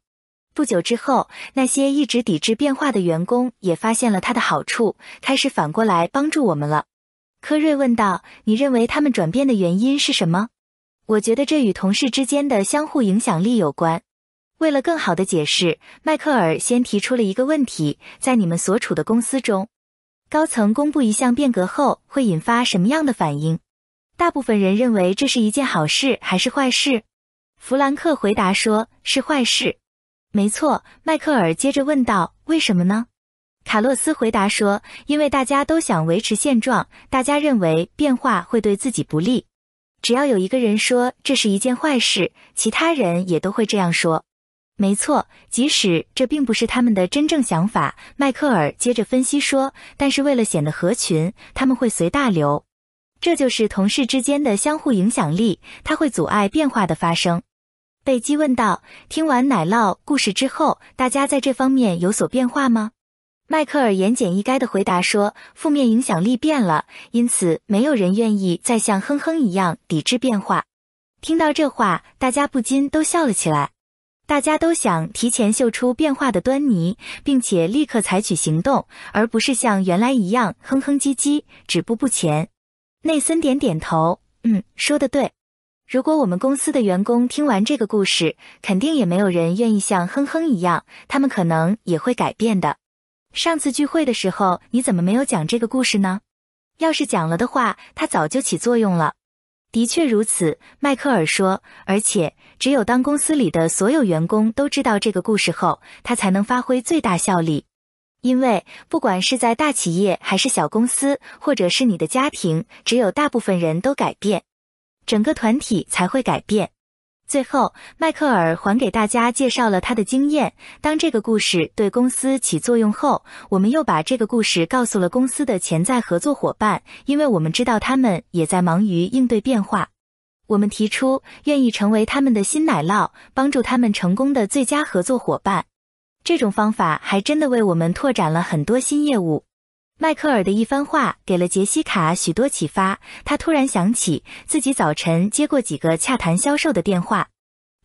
不久之后，那些一直抵制变化的员工也发现了它的好处，开始反过来帮助我们了。科瑞问道：“你认为他们转变的原因是什么？”我觉得这与同事之间的相互影响力有关。为了更好的解释，迈克尔先提出了一个问题：在你们所处的公司中，高层公布一项变革后，会引发什么样的反应？大部分人认为这是一件好事还是坏事？弗兰克回答说：“是坏事。”没错，迈克尔接着问道：“为什么呢？”卡洛斯回答说：“因为大家都想维持现状，大家认为变化会对自己不利。只要有一个人说这是一件坏事，其他人也都会这样说。”没错，即使这并不是他们的真正想法，迈克尔接着分析说：“但是为了显得合群，他们会随大流。”这就是同事之间的相互影响力，它会阻碍变化的发生。贝基问道：“听完奶酪故事之后，大家在这方面有所变化吗？”迈克尔言简意赅地回答说：“负面影响力变了，因此没有人愿意再像哼哼一样抵制变化。”听到这话，大家不禁都笑了起来。大家都想提前嗅出变化的端倪，并且立刻采取行动，而不是像原来一样哼哼唧唧，止步不前。内森点点头，嗯，说的对。如果我们公司的员工听完这个故事，肯定也没有人愿意像哼哼一样，他们可能也会改变的。上次聚会的时候，你怎么没有讲这个故事呢？要是讲了的话，他早就起作用了。的确如此，迈克尔说，而且只有当公司里的所有员工都知道这个故事后，他才能发挥最大效力。因为不管是在大企业还是小公司，或者是你的家庭，只有大部分人都改变，整个团体才会改变。最后，迈克尔还给大家介绍了他的经验。当这个故事对公司起作用后，我们又把这个故事告诉了公司的潜在合作伙伴，因为我们知道他们也在忙于应对变化。我们提出愿意成为他们的新奶酪，帮助他们成功的最佳合作伙伴。这种方法还真的为我们拓展了很多新业务。迈克尔的一番话给了杰西卡许多启发，他突然想起自己早晨接过几个洽谈销售的电话，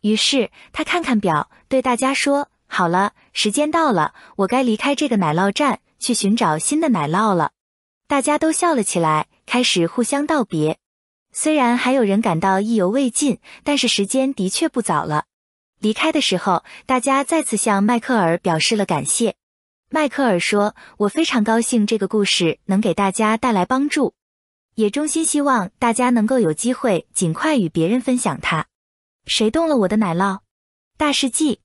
于是他看看表，对大家说：“好了，时间到了，我该离开这个奶酪站，去寻找新的奶酪了。”大家都笑了起来，开始互相道别。虽然还有人感到意犹未尽，但是时间的确不早了。离开的时候，大家再次向迈克尔表示了感谢。迈克尔说：“我非常高兴这个故事能给大家带来帮助，也衷心希望大家能够有机会尽快与别人分享它。”谁动了我的奶酪？大世纪，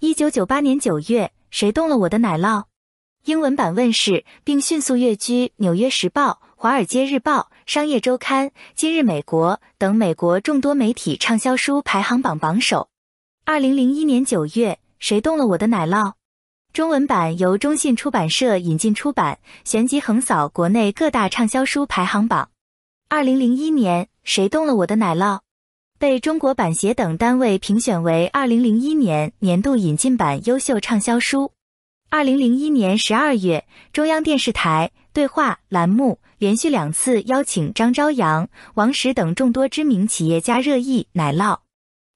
一九九八年九月，谁动了我的奶酪？英文版问世，并迅速跃居《纽约时报》《华尔街日报》《商业周刊》《今日美国》等美国众多媒体畅销书排行榜榜首。二零零一年九月，谁动了我的奶酪？中文版由中信出版社引进出版，旋即横扫国内各大畅销书排行榜。二零零一年，谁动了我的奶酪？被中国版协等单位评选为二零零一年年度引进版优秀畅销书。二零零一年十二月，中央电视台对话栏目连续两次邀请张朝阳、王石等众多知名企业家热议奶酪。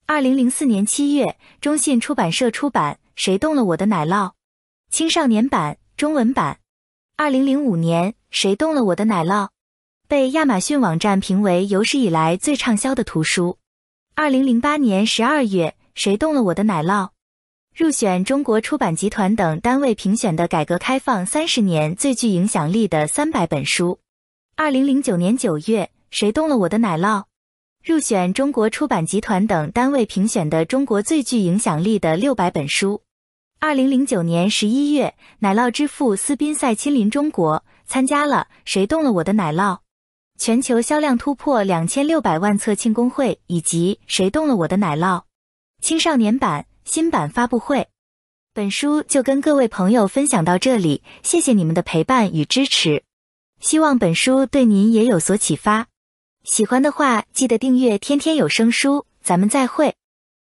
二零零四年七月，中信出版社出版《谁动了我的奶酪》，青少年版，中文版。二零零五年，《谁动了我的奶酪》被亚马逊网站评为有史以来最畅销的图书。二零零八年十二月，《谁动了我的奶酪》入选中国出版集团等单位评选的改革开放三十年最具影响力的三百本书。二零零九年九月，《谁动了我的奶酪》。入选中国出版集团等单位评选的中国最具影响力的六百本书。二零零九年十一月，奶酪之父斯宾塞亲临中国，参加了《谁动了我的奶酪》全球销量突破两千六百万册庆功会以及《谁动了我的奶酪》青少年版新版发布会。本书就跟各位朋友分享到这里，谢谢你们的陪伴与支持，希望本书对您也有所启发。喜欢的话，记得订阅天天有声书，咱们再会。